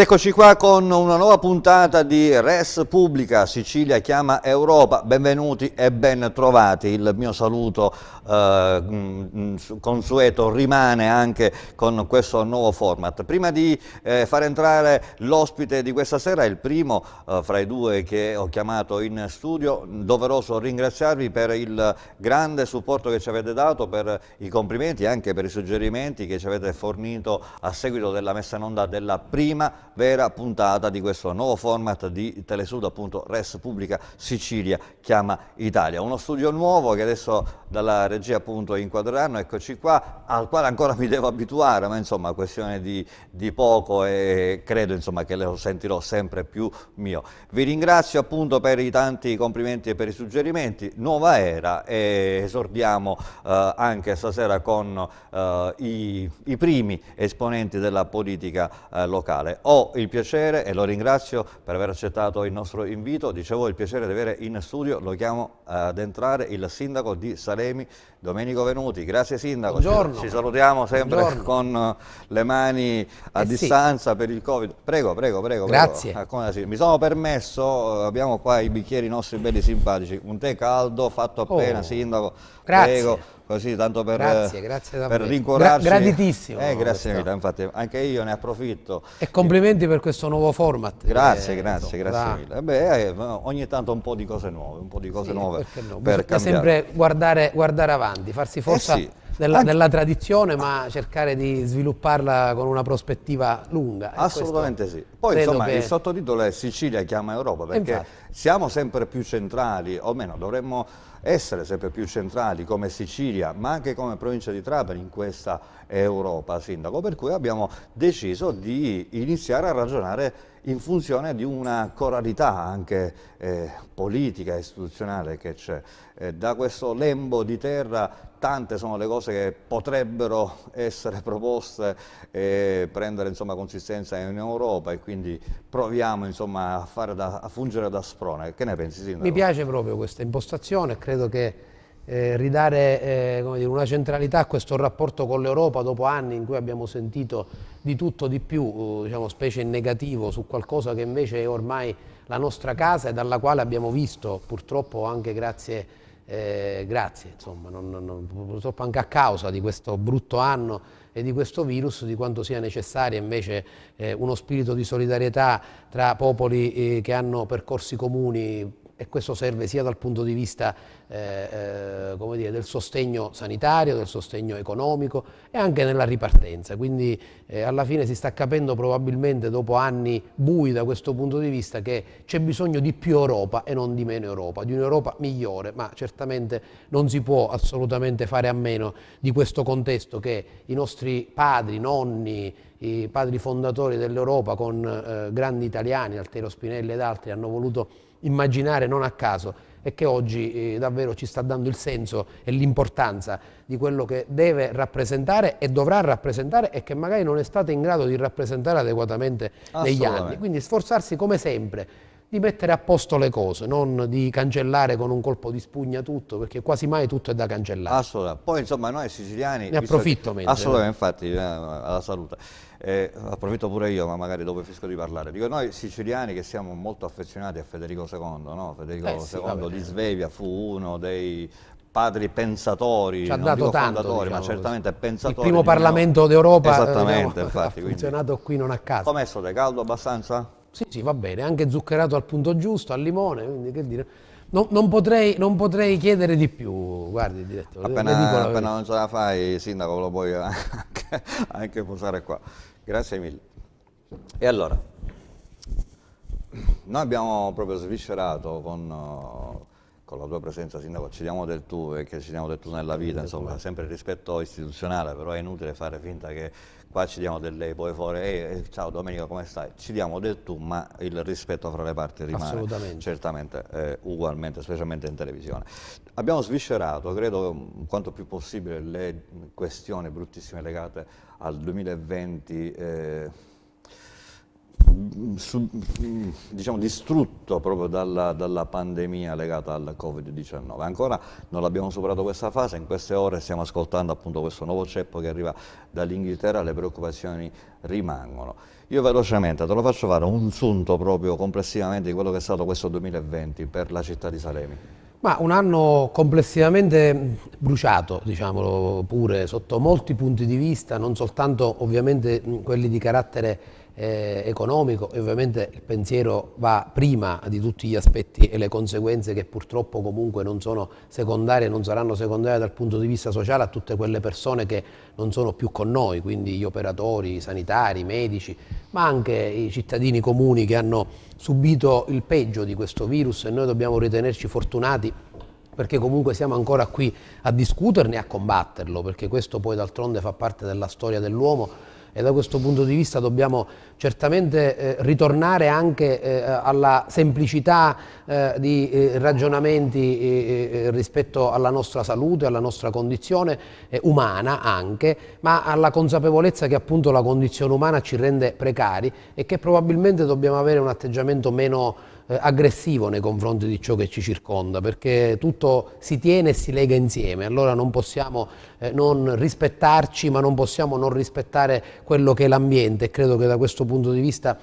Ed eccoci qua con una nuova puntata di Res Pubblica, Sicilia chiama Europa, benvenuti e ben trovati, il mio saluto eh, mm, mm, consueto rimane anche con questo nuovo format. Prima di eh, far entrare l'ospite di questa sera, il primo eh, fra i due che ho chiamato in studio, doveroso ringraziarvi per il grande supporto che ci avete dato, per i complimenti e anche per i suggerimenti che ci avete fornito a seguito della messa in onda della prima vera puntata di questo nuovo format di Telesud, appunto Res Pubblica Sicilia chiama Italia. Uno studio nuovo che adesso dalla regia appunto inquadreranno, eccoci qua, al quale ancora mi devo abituare, ma insomma questione di, di poco e credo insomma, che lo sentirò sempre più mio. Vi ringrazio appunto per i tanti complimenti e per i suggerimenti, nuova era e esordiamo eh, anche stasera con eh, i, i, primi esponenti della politica eh, locale. Ho il piacere, e lo ringrazio per aver accettato il nostro invito, dicevo il piacere di avere in studio, lo chiamo eh, ad entrare, il sindaco di Salemi, Domenico Venuti. Grazie sindaco, ci, ci, salutiamo sempre Buongiorno. con eh, le mani eh a eh distanza sì. per il Covid. Prego, prego, prego. Grazie. Prego. Ah, mi sono permesso, abbiamo qua i bicchieri nostri belli simpatici, un tè caldo fatto appena, oh. sindaco. Grazie. Prego così tanto per, grazie, grazie eh, per rincuorarci. Gra graditissimo. Eh, grazie mille, infatti anche io ne approfitto. E complimenti per questo nuovo format. Grazie, eh, grazie, grazie da. mille. Beh, eh, ogni tanto un po' di cose nuove, un po' di cose sì, nuove. Perché no? Per Bisogna sempre guardare, guardare, avanti, farsi eh forza... Sì. Della, della, tradizione, ma cercare di svilupparla con una prospettiva lunga. Assolutamente sì. Poi insomma che... il sottotitolo è Sicilia chiama Europa, perché siamo sempre più centrali, o meno dovremmo essere sempre più centrali come Sicilia ma anche come provincia di Trapani in questa Europa, Sindaco, per cui abbiamo deciso di iniziare a ragionare in funzione di una coralità anche eh, politica e istituzionale che c'è. Eh, da questo lembo di terra tante sono le cose che potrebbero essere proposte e prendere insomma, consistenza in Europa e quindi proviamo insomma, a, da, a, fungere da sprone. Che ne pensi Sindaco? Mi piace proprio questa impostazione, credo che eh, ridare eh, dire, una centralità a questo rapporto con l'Europa dopo anni in cui abbiamo sentito di tutto di più, eh, diciamo, specie in negativo, su qualcosa che invece è ormai la nostra casa e dalla quale abbiamo visto purtroppo anche grazie, eh, grazie insomma, non, non, purtroppo anche a causa di questo brutto anno e di questo virus, di quanto sia necessario invece eh, uno spirito di solidarietà tra popoli eh, che hanno percorsi comuni e questo serve sia dal punto di vista eh, eh, dire, del sostegno sanitario, del sostegno economico e anche nella ripartenza. Quindi eh, alla fine si sta capendo probabilmente dopo anni bui da questo punto di vista che c'è bisogno di più Europa e non di meno Europa, di un'Europa migliore, ma certamente non si può assolutamente fare a meno di questo contesto che i nostri padri, nonni, i padri fondatori dell'Europa con eh, grandi italiani, Altero Spinelli ed altri, hanno voluto immaginare non a caso e che oggi eh, davvero ci sta dando il senso e l'importanza di quello che deve rappresentare e dovrà rappresentare e che magari non è stato in grado di rappresentare adeguatamente negli anni. Quindi sforzarsi come sempre di mettere a posto le cose, non di cancellare con un colpo di spugna tutto, perché quasi mai tutto è da cancellare. Assolutamente. Poi insomma noi siciliani... Ne approfitto che, mentre. Assolutamente, no? infatti, eh, alla salute eh, approfitto pure io, ma magari dopo finisco di parlare, dico noi siciliani che siamo molto affezionati a Federico II, no? Federico eh, sì, II di Svevia fu uno dei padri pensatori, Ci ha dato tanto, diciamo ma certamente così. pensatori. Il primo Parlamento no? d'Europa Esattamente, eh, diciamo, infatti, ha funzionato quindi. qui non a caso. Ho messo te caldo abbastanza? Sì, sì, va bene, anche zuccherato al punto giusto, al limone, quindi che dire. No, non, potrei, non, potrei, chiedere di più, guardi direttore. Appena, appena non ce la fai, sindaco, lo puoi anche, anche posare qua. Grazie mille. E allora, noi abbiamo proprio sviscerato con eh, con la tua presenza sindaco, ci diamo del tu e che ci diamo del tu nella vita, insomma, sempre il rispetto istituzionale, però è inutile fare finta che qua ci diamo del lei, poi fuori, eh, ciao Domenico come stai? Ci diamo del tu, ma il rispetto fra le parti rimane certamente eh, ugualmente, specialmente in televisione. Abbiamo sviscerato, credo, mm, quanto più possibile le questioni bruttissime legate al 2020. Eh, su, mm, diciamo, distrutto proprio dalla, dalla, pandemia legata al Covid-19. Ancora non abbiamo superato questa fase, in queste ore stiamo ascoltando appunto questo nuovo ceppo che arriva dall'Inghilterra, le preoccupazioni rimangono. Io velocemente te lo faccio fare un sunto proprio complessivamente di quello che è stato questo 2020 per la città di Salemi. Ma un anno complessivamente bruciato, diciamolo pure, sotto molti punti di vista, non soltanto ovviamente quelli di carattere eh, economico e ovviamente il pensiero va prima di tutti gli aspetti e le conseguenze che purtroppo comunque non sono secondarie, non saranno secondarie dal punto di vista sociale a tutte quelle persone che non sono più con noi, quindi gli operatori, i sanitari, i medici, ma anche i cittadini comuni che hanno subito il peggio di questo virus e noi dobbiamo ritenerci fortunati perché comunque siamo ancora qui a discuterne e a combatterlo, perché questo poi d'altronde fa parte della storia dell'uomo e da questo punto di vista dobbiamo certamente eh, ritornare anche eh, alla semplicità eh, di eh, ragionamenti eh, eh, rispetto alla nostra salute, alla nostra condizione umana anche, ma alla consapevolezza che appunto la condizione umana ci rende precari e che probabilmente dobbiamo avere un atteggiamento meno eh, aggressivo nei confronti di ciò che ci circonda, perché tutto si tiene e si lega insieme, allora non possiamo eh, non rispettarci, ma non possiamo non rispettare quello che è l'ambiente e credo che da questo punto di vista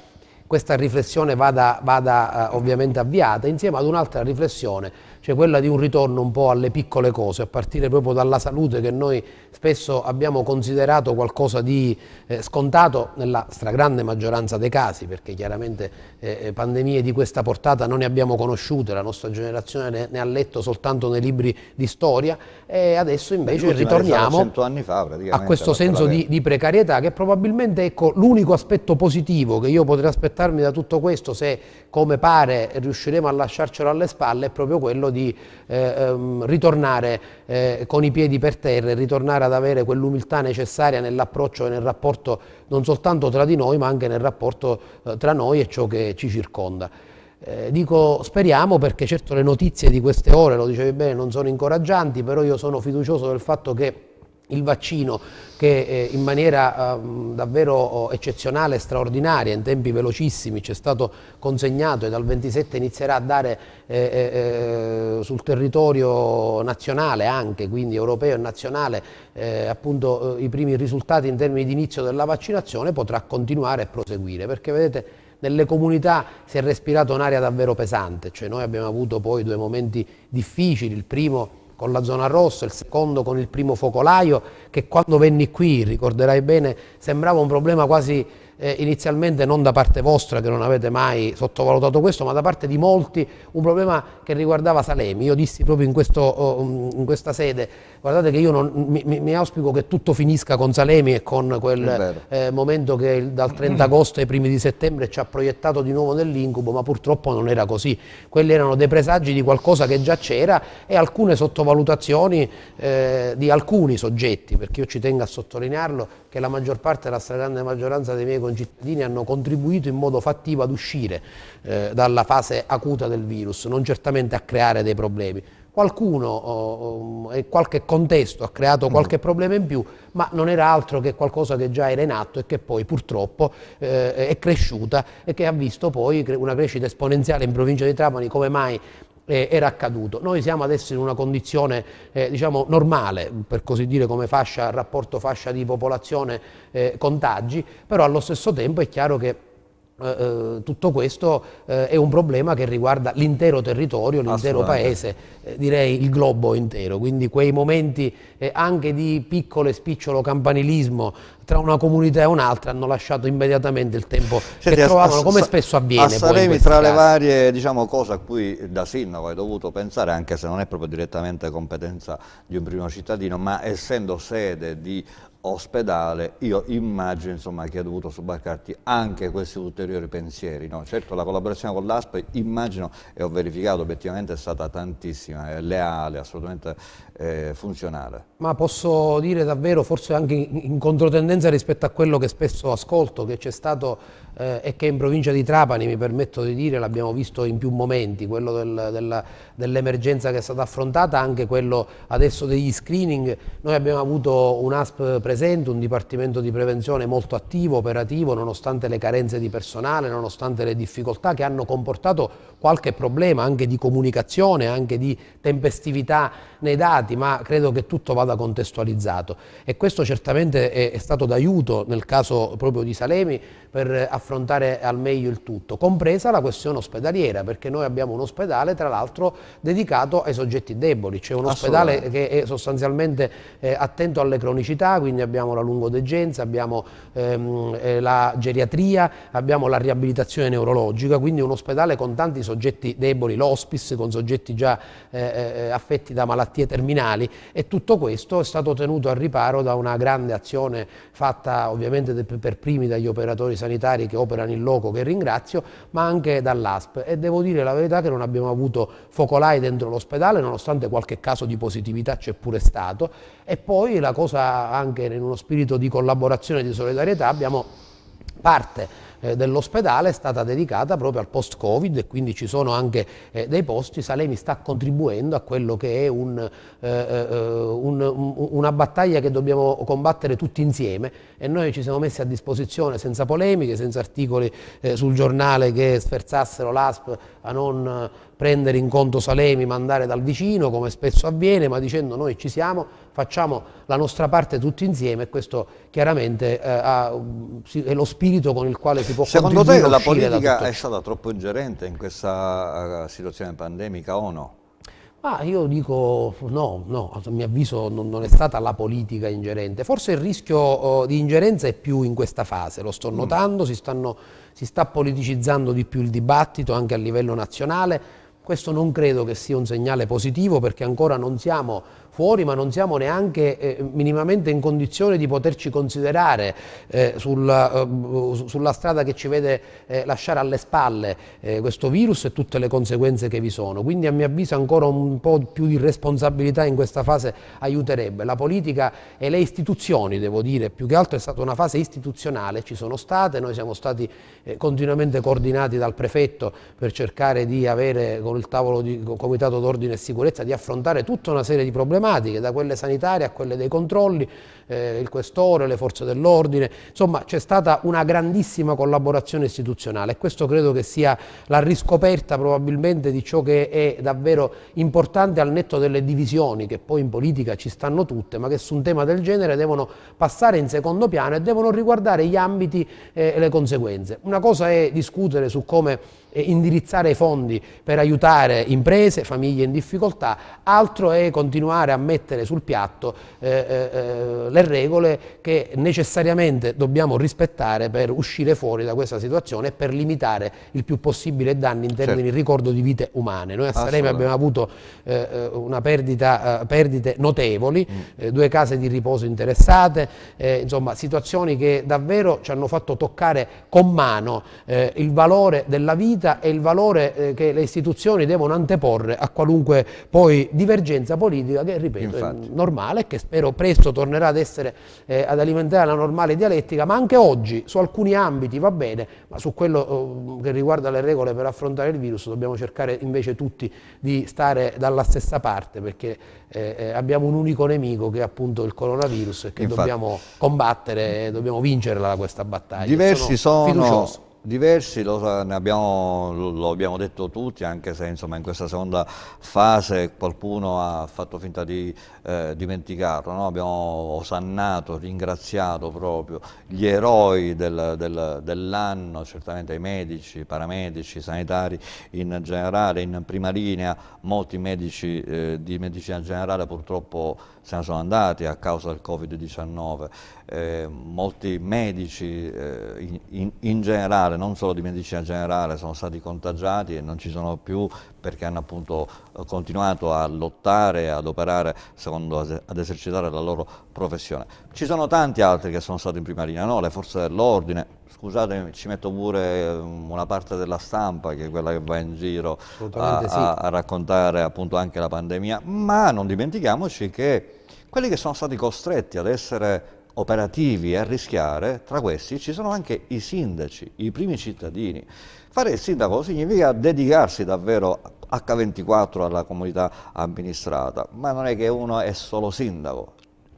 questa riflessione vada, vada eh, ovviamente avviata insieme ad un'altra riflessione cioè quella di un ritorno un po' alle piccole cose, a partire proprio dalla salute che noi spesso abbiamo considerato qualcosa di eh, scontato nella stragrande maggioranza dei casi, perché chiaramente eh, eh pandemie di questa portata non ne abbiamo conosciute, la nostra generazione ne, ne ha letto soltanto nei libri di storia e adesso invece Beh, ritorniamo fa, a questo senso di, di, precarietà che probabilmente ecco, l'unico aspetto positivo che io potrei aspettarmi da tutto questo se come pare riusciremo a lasciarcelo alle spalle è proprio quello di di eh, ehm, ritornare eh, con i piedi per terra e ritornare ad avere quell'umiltà necessaria nell'approccio e nel rapporto non soltanto tra di noi ma anche nel rapporto eh, tra noi e ciò che ci circonda. Eh, dico speriamo perché certo le notizie di queste ore, lo dicevi bene, non sono incoraggianti, però io sono fiducioso del fatto che il vaccino che eh, in maniera ehm, davvero oh, eccezionale, straordinaria, in tempi velocissimi ci è stato consegnato e dal 27 inizierà a dare eh, eh, sul territorio nazionale anche, quindi europeo e nazionale, appunto i primi risultati in termini di inizio della vaccinazione, potrà continuare e proseguire, perché vedete nelle comunità si è respirata un'aria davvero pesante, cioè noi abbiamo avuto poi due momenti difficili, il primo è con la zona rossa, il secondo con il primo focolaio, che quando venni qui, ricorderai bene, sembrava un problema quasi eh, inizialmente non da parte vostra che non avete mai sottovalutato questo, ma da parte di molti, un problema che riguardava Salemi. Io dissi proprio in, questo, oh, mm, in questa sede, guardate che io non, mi, mi, auspico che tutto finisca con Salemi e con quel eh, momento che dal 30 agosto ai primi di settembre ci ha proiettato di nuovo nell'incubo, ma purtroppo non era così. Quelli erano dei presagi di qualcosa che già c'era e alcune sottovalutazioni eh, di alcuni soggetti, perché io ci tengo a sottolinearlo che la maggior parte, la stragrande maggioranza dei miei concittadini hanno contribuito in modo fattivo ad uscire eh, dalla fase acuta del virus, non certamente a creare dei problemi. Qualcuno oh, oh, e qualche contesto ha creato qualche problema in più, ma non era altro che qualcosa che già era in atto e che poi purtroppo eh, è cresciuta e che ha visto poi una crescita esponenziale in provincia di Trapani come mai eh, era accaduto. Noi siamo adesso in una condizione eh, diciamo, normale, per così dire come fascia, rapporto fascia di popolazione eh, contagi, però allo stesso tempo è chiaro che eh, eh, tutto questo uh, è un problema che riguarda l'intero territorio, l'intero paese, eh, direi il globo intero, quindi quei momenti eh, anche di piccolo e spicciolo campanilismo tra una comunità e un'altra hanno lasciato immediatamente il tempo Senti, che trovavano, come spesso avviene. A Saremi tra casi. le varie diciamo, cose a cui da sindaco hai dovuto pensare, anche se non è proprio direttamente competenza di un primo cittadino, ma essendo sede di ospedale, io immagino insomma, che ha dovuto sobbarcarti anche questi ulteriori pensieri. No? Certo la collaborazione con l'ASP immagino e ho verificato obiettivamente è stata tantissima, è leale, assolutamente eh, funzionale. Ma posso dire davvero, forse anche in controtendenza rispetto a quello che spesso ascolto, che c'è stato eh, e che in provincia di Trapani, mi permetto di dire, l'abbiamo visto in più momenti, quello del, del, dell'emergenza che è stata affrontata, anche quello adesso degli screening. Noi abbiamo avuto un ASP presente, un dipartimento di prevenzione molto attivo, operativo, nonostante le carenze di personale, nonostante le difficoltà che hanno comportato qualche problema anche di comunicazione, anche di tempestività nei dati, ma credo che tutto vada l'aveva contestualizzato e questo certamente è, è stato d'aiuto nel caso proprio di Salemi per affrontare al meglio il tutto, compresa la questione ospedaliera, perché noi abbiamo un ospedale tra l'altro dedicato ai soggetti deboli, cioè un ospedale che è sostanzialmente eh, attento alle cronicità, quindi abbiamo la lungodegenza, abbiamo ehm, eh, la geriatria, abbiamo la riabilitazione neurologica, quindi un ospedale con tanti soggetti deboli, l'hospice con soggetti già eh, eh affetti da malattie terminali e tutto questo è stato tenuto al riparo da una grande azione fatta ovviamente per primi dagli operatori sanitari sanitari che operano in loco, che ringrazio, ma anche dall'ASP e devo dire la verità che non abbiamo avuto focolai dentro l'ospedale, nonostante qualche caso di positività c'è pure stato e poi la cosa anche in uno spirito di collaborazione e di solidarietà abbiamo parte eh, dell'ospedale è stata dedicata proprio al post-Covid e quindi ci sono anche eh, dei posti. Salemi sta contribuendo a quello che è un, eh, eh, un, una battaglia che dobbiamo combattere tutti insieme e noi ci siamo messi a disposizione senza polemiche, senza articoli eh, sul giornale che sferzassero l'ASP a non prendere in conto Salemi, mandare dal vicino, come spesso avviene, ma dicendo noi ci siamo, facciamo la nostra parte tutti insieme e questo chiaramente eh, ha, mm, è lo spirito con il quale si può Secondo te la politica è stata troppo ingerente in questa eh, situazione pandemica o no? ah, io dico no, no, a mio avviso non, non, è stata la politica ingerente. Forse il rischio oh, di ingerenza è più in questa fase, lo sto mm. notando, mm. si, stanno, si sta politicizzando di più il dibattito anche a livello nazionale questo non credo che sia un segnale positivo perché ancora non siamo fuori ma non siamo neanche eh, minimamente in condizione di poterci considerare eh, sulla, uh, eh, sulla, strada che ci vede eh, lasciare alle spalle eh, questo virus e tutte le conseguenze che vi sono. Quindi a mio avviso ancora un po' più di responsabilità in questa fase aiuterebbe. La politica e le istituzioni, devo dire, più che altro è stata una fase istituzionale, ci sono state, noi siamo stati eh, continuamente coordinati dal prefetto per cercare di avere con il tavolo di comitato d'ordine e sicurezza di affrontare tutta una serie di problematiche programmatiche, da quelle sanitarie a quelle dei controlli, eh, il questore, le forze dell'ordine, insomma c'è stata una grandissima collaborazione istituzionale e questo credo che sia la riscoperta probabilmente di ciò che è davvero importante al netto delle divisioni che poi in politica ci stanno tutte, ma che su un tema del genere devono passare in secondo piano e devono riguardare gli ambiti eh, e le conseguenze. Una cosa è discutere su come indirizzare i fondi per aiutare imprese, famiglie in difficoltà, altro è continuare a mettere sul piatto eh, eh, eh, le regole che necessariamente dobbiamo rispettare per uscire fuori da questa situazione e per limitare il più possibile i danni in termini certo. di ricordo di vite umane. Noi a Sarema abbiamo avuto eh, eh una perdita, eh, perdite notevoli, mm. due case di riposo interessate, insomma situazioni che davvero ci hanno fatto toccare con mano il valore della vita vita è il valore eh, che le istituzioni devono anteporre a qualunque poi divergenza politica che, ripeto, Infatti. è normale e che spero presto tornerà ad, essere, eh, ad alimentare la normale dialettica, ma anche oggi su alcuni ambiti va bene, ma su quello eh, che riguarda le regole per affrontare il virus dobbiamo cercare invece tutti di stare dalla stessa parte perché eh, eh, abbiamo un unico nemico che è appunto il coronavirus e che Infatti. dobbiamo combattere, e dobbiamo vincerla questa battaglia. Diversi sono, sono Diversi, lo, abbiamo, lo, abbiamo, detto tutti, anche se insomma, in questa seconda fase qualcuno ha fatto finta di eh, dimenticarlo, no? abbiamo osannato, ringraziato proprio gli eroi del, del, dell'anno, certamente i medici, i paramedici, i sanitari in generale, in prima linea, molti medici eh, di medicina generale purtroppo se ne sono andati a causa del Covid-19, eh, molti medici eh, in, in, generale, non solo di medicina generale, sono stati contagiati e non ci sono più perché hanno appunto eh, continuato a lottare, ad operare, secondo, ad esercitare la loro professione. Ci sono tanti altri che sono stati in prima linea, no? le forze dell'ordine, scusate ci metto pure mm, una parte della stampa che è quella che va in giro a, sì. a, raccontare appunto anche la pandemia, ma non dimentichiamoci che quelli che sono stati costretti ad essere operativi e a rischiare, tra questi ci sono anche i sindaci, i primi cittadini. Fare il sindaco significa dedicarsi davvero H24 alla comunità amministrata, ma non è che uno è solo sindaco,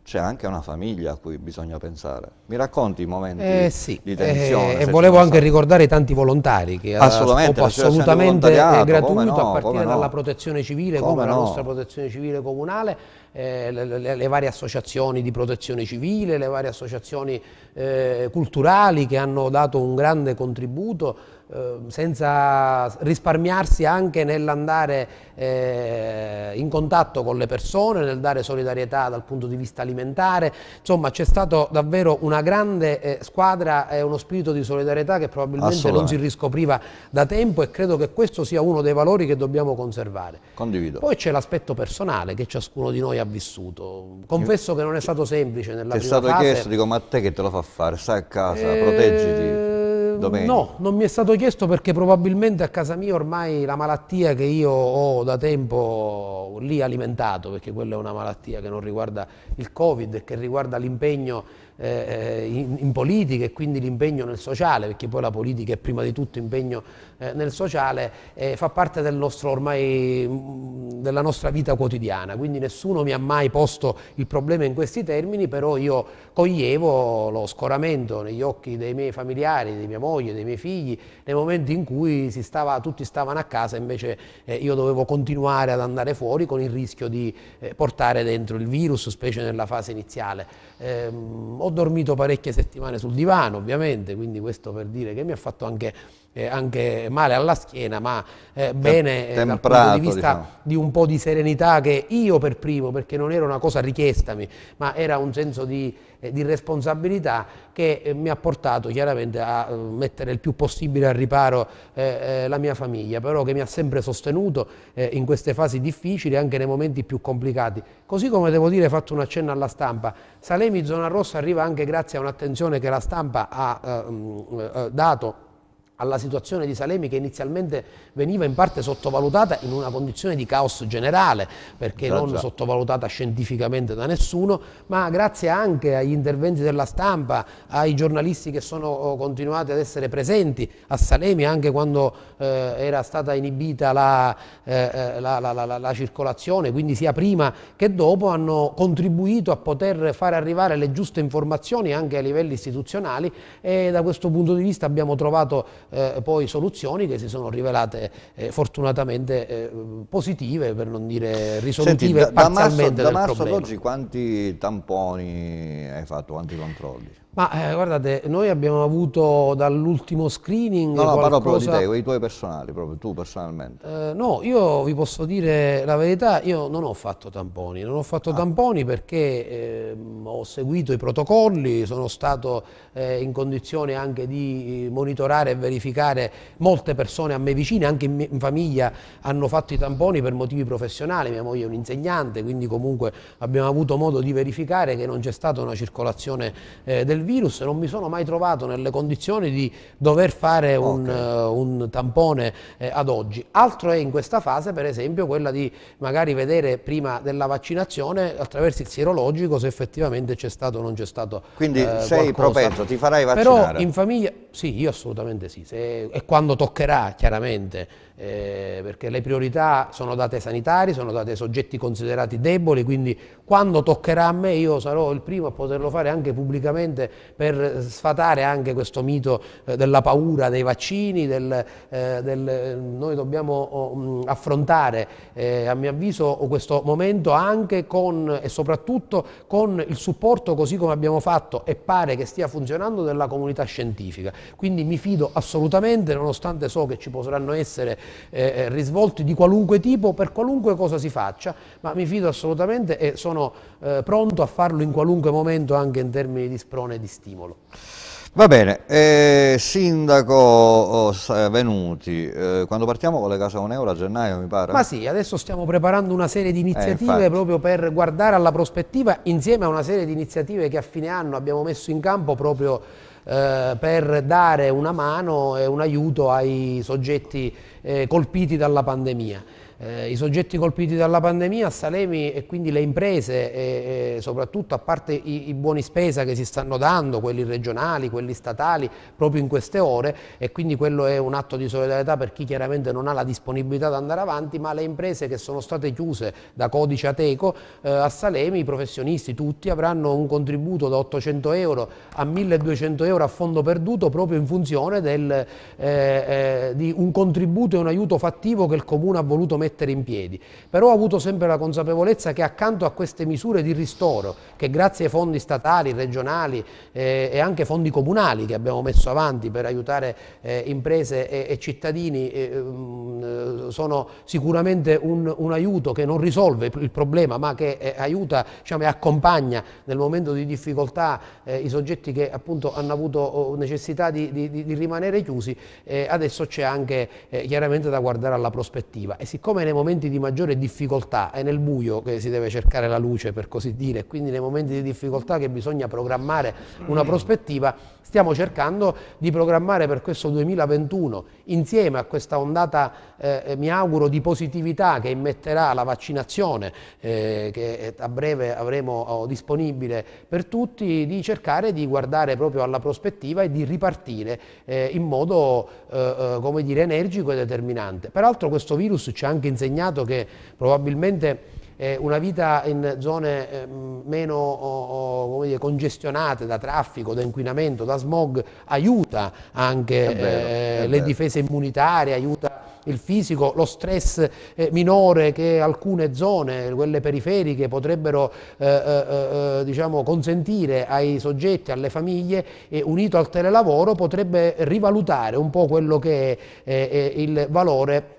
c'è anche una famiglia a cui bisogna pensare. Mi racconti i momenti eh, sì. di tensione? Eh, e volevo anche ricordare i tanti volontari che assolutamente, assolutamente è gratuito no, a partire no. dalla protezione civile, come, come no. la nostra protezione civile comunale, eh, le, le, le, varie associazioni di protezione civile, le varie associazioni eh, culturali che hanno dato un grande contributo Ehm, senza risparmiarsi anche nell'andare eh, in contatto con le persone, nel dare solidarietà dal punto di vista alimentare, insomma c'è stato davvero una grande eh, squadra e uno spirito di solidarietà che probabilmente non si riscopriva da tempo e credo che questo sia uno dei valori che dobbiamo conservare. Condivido. Poi c'è l'aspetto personale che ciascuno di noi ha vissuto, confesso che non è stato semplice nella Ti è stato chiesto, dico ma a te che te lo fa fare, stai a casa, e... Eh, proteggiti domenica? No, non mi è stato chiesto perché probabilmente a casa mia ormai la malattia che io ho da tempo lì alimentato, perché quella è una malattia che non riguarda il Covid, che riguarda l'impegno eh, eh in, in politica e quindi l'impegno nel sociale, perché poi la politica è prima di tutto impegno eh, nel sociale eh, fa parte del nostro, ormai, mm, della nostra vita quotidiana, quindi nessuno mi ha mai posto il problema in questi termini, però io coglievo lo scoramento negli occhi dei miei familiari, di mia moglie, dei miei figli, nei momenti in cui stava, tutti stavano a casa e invece eh, io dovevo continuare ad andare fuori con il rischio di eh, portare dentro il virus, specie nella fase iniziale. Ehm, ho dormito parecchie settimane sul divano, ovviamente, quindi questo per dire che mi ha fatto anche eh, anche male alla schiena, ma eh, bene Temprato, eh, dal punto di vista diciamo. di un po' di serenità che io per primo, perché non era una cosa richiestami, ma era un senso di, eh, di responsabilità che eh, mi ha portato chiaramente a eh, mettere il più possibile al riparo la mia famiglia, però che mi ha sempre sostenuto in queste fasi difficili, anche nei momenti più complicati. Così come devo dire, fatto un accenno alla stampa, Salemi Zona Rossa arriva anche grazie a un'attenzione che la stampa ha mm, dato alla situazione di Salemi che inizialmente veniva in parte sottovalutata in una condizione di caos generale, perché Grazie. non sottovalutata scientificamente da nessuno, ma grazie anche agli interventi della stampa, ai giornalisti che sono oh, continuati ad essere presenti a Salemi anche quando eh, era stata inibita la, eh, eh la, la, la, circolazione, quindi sia prima che dopo, hanno contribuito a poter fare arrivare le giuste informazioni anche a livelli istituzionali e da questo punto di vista abbiamo trovato eh, poi soluzioni che si sono rivelate eh, fortunatamente eh, positive, per non dire risolutive Senti, da, da marzo, da marzo ad oggi quanti tamponi hai fatto, quanti controlli? Ma eh, guardate, noi abbiamo avuto dall'ultimo screening. No, no, qualcosa... parlo proprio di te, i tuoi personali, proprio tu personalmente. Eh, no, io vi posso dire la verità, io non ho fatto tamponi, non ho fatto ah. tamponi perché eh, ho seguito i protocolli, sono stato eh, in condizione anche di eh, monitorare e verificare molte persone a me vicine, anche in, in famiglia hanno fatto i tamponi per motivi professionali, mia moglie è un'insegnante, quindi comunque abbiamo avuto modo di verificare che non c'è stata una circolazione eh, del virus virus non mi sono mai trovato nelle condizioni di dover fare un, okay. Eh, un tampone eh, ad oggi. Altro è in questa fase per esempio quella di magari vedere prima della vaccinazione attraverso il sierologico se effettivamente c'è stato o non c'è stato Quindi eh, sei qualcosa. propenso, ti farai vaccinare? Però in famiglia, sì, io assolutamente sì, se, e quando toccherà chiaramente, eh, perché le priorità sono date ai sanitari, sono date ai soggetti considerati deboli, quindi quando toccherà a me io sarò il primo a poterlo fare anche pubblicamente per sfatare anche questo mito eh, della paura dei vaccini, del, eh, del, eh, noi dobbiamo oh, mm, affrontare a mio avviso questo momento anche con e soprattutto con il supporto così come abbiamo fatto e pare che stia funzionando della comunità scientifica. Quindi mi fido assolutamente, nonostante so che ci potranno essere eh, risvolti di qualunque tipo, per qualunque cosa si faccia, ma mi fido assolutamente e sono eh, pronto a farlo in qualunque momento anche in termini di sprone e di di stimolo. Va bene, eh, Sindaco oh, Venuti, eh, quando partiamo con le case a un euro a gennaio mi pare? Ma sì, adesso stiamo preparando una serie di eh, iniziative eh, proprio per guardare alla prospettiva insieme a una serie di iniziative che a fine anno abbiamo messo in campo proprio eh, per dare una mano e un aiuto ai soggetti eh, colpiti dalla pandemia. Eh, I soggetti colpiti dalla pandemia, a Salemi e quindi le imprese, e, e soprattutto a parte i, i, buoni spesa che si stanno dando, quelli regionali, quelli statali, proprio in queste ore, e quindi quello è un atto di solidarietà per chi chiaramente non ha la disponibilità di andare avanti, ma le imprese che sono state chiuse da codice Ateco eh, a Salemi, i professionisti tutti avranno un contributo da 800 euro a 1200 euro a fondo perduto proprio in funzione del, eh, eh, di un contributo e un aiuto fattivo che il Comune ha voluto mettere mettere in piedi, però ho avuto sempre la consapevolezza che accanto a queste misure di ristoro, che grazie ai fondi statali, regionali eh, e anche fondi comunali che abbiamo messo avanti per aiutare eh, imprese e, e cittadini, eh, mm, eh sono sicuramente un, un, aiuto che non risolve il problema, ma che eh, aiuta diciamo, e accompagna nel momento di difficoltà eh, i soggetti che appunto hanno avuto oh, necessità di, di, di rimanere chiusi, adesso c'è anche chiaramente da guardare alla prospettiva. E siccome siccome nei momenti di maggiore difficoltà è nel buio che si deve cercare la luce, per così dire, quindi nei momenti di difficoltà che bisogna programmare una prospettiva, Stiamo cercando di programmare per questo 2021, insieme a questa ondata, eh, eh, mi auguro, di positività che immetterà la vaccinazione, eh, che eh, a breve avremo oh, disponibile per tutti, di cercare di guardare proprio alla prospettiva e di ripartire eh, in modo, eh, come dire, energico e determinante. Peraltro questo virus ci ha anche insegnato che probabilmente eh, una vita in zone ehm, meno dire, congestionate da traffico, da inquinamento, da smog, aiuta anche vero, eh, le difese immunitarie, aiuta il fisico, lo stress eh, minore che alcune zone, quelle periferiche, potrebbero diciamo, consentire ai soggetti, alle famiglie, unito al telelavoro, potrebbe rivalutare un po' quello che è il valore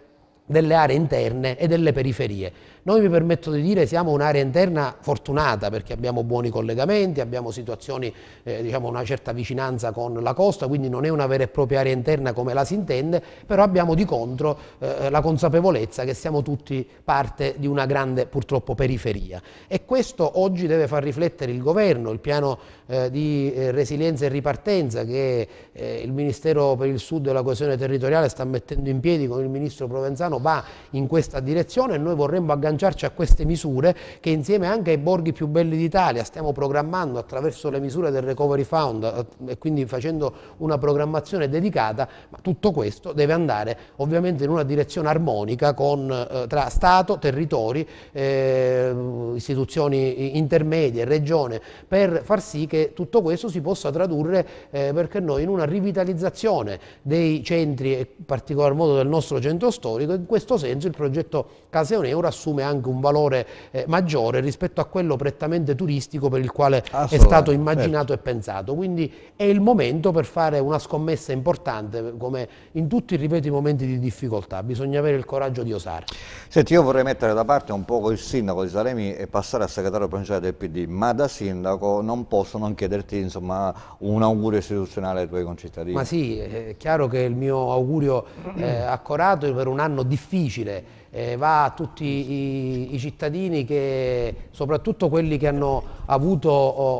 delle aree interne e delle periferie. Noi mi permetto di dire siamo un'area interna fortunata perché abbiamo buoni collegamenti, abbiamo situazioni, eh, diciamo una certa vicinanza con la costa, quindi non è una vera e propria area interna come la si intende, però abbiamo di contro eh, la consapevolezza che siamo tutti parte di una grande purtroppo periferia. E questo oggi deve far riflettere il governo, il piano eh, di eh, resilienza e ripartenza che eh, il Ministero per il Sud e la coesione territoriale sta mettendo in piedi con il Ministro Provenzano va in questa direzione e noi vorremmo agganciare agganciarci a queste misure che insieme anche ai borghi più belli d'Italia stiamo programmando attraverso le misure del Recovery Fund eh, e quindi facendo una programmazione dedicata, ma tutto questo deve andare ovviamente in una direzione armonica con, eh, tra Stato, territori, eh, istituzioni intermedie, regione, per far sì che tutto questo si possa tradurre, eh, perché noi, in una rivitalizzazione dei centri, in particolar modo del nostro centro storico, in questo senso il progetto Caseoneuro assume anche un valore eh, maggiore rispetto a quello prettamente turistico per il quale è stato immaginato certo. e pensato. Quindi è il momento per fare una scommessa importante, come in tutti ripeto, i momenti di difficoltà, bisogna avere il coraggio di osare. Senti, io vorrei mettere da parte un po' il sindaco di Salemi e passare al segretario provinciale del PD, ma da sindaco non posso non chiederti insomma, un augurio istituzionale ai tuoi concittadini. Ma sì, è chiaro che il mio augurio eh, accorato per un anno difficile eh, va a tutti i, i, cittadini che, soprattutto quelli che hanno avuto oh,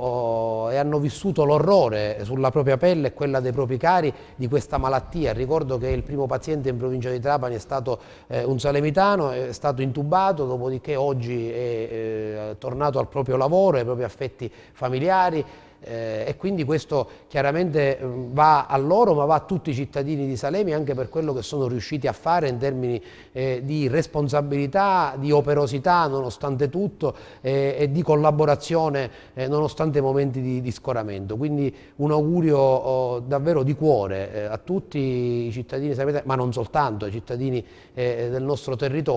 oh, e hanno vissuto l'orrore sulla propria pelle e quella dei propri cari di questa malattia. Ricordo che il primo paziente in provincia di Trapani è stato eh, un salemitano, è stato intubato, dopodiché oggi è, è eh, tornato al proprio lavoro, ai propri affetti familiari eh, e quindi questo chiaramente mm, va a loro ma va a tutti i cittadini di Salemi anche per quello che sono riusciti a fare in termini eh, di responsabilità, di operosità nonostante tutto eh, e di collaborazione eh, nonostante i momenti di, di, scoramento. Quindi un augurio oh, davvero di cuore eh, a tutti i cittadini salemi, ma non soltanto, ai cittadini eh, del nostro territorio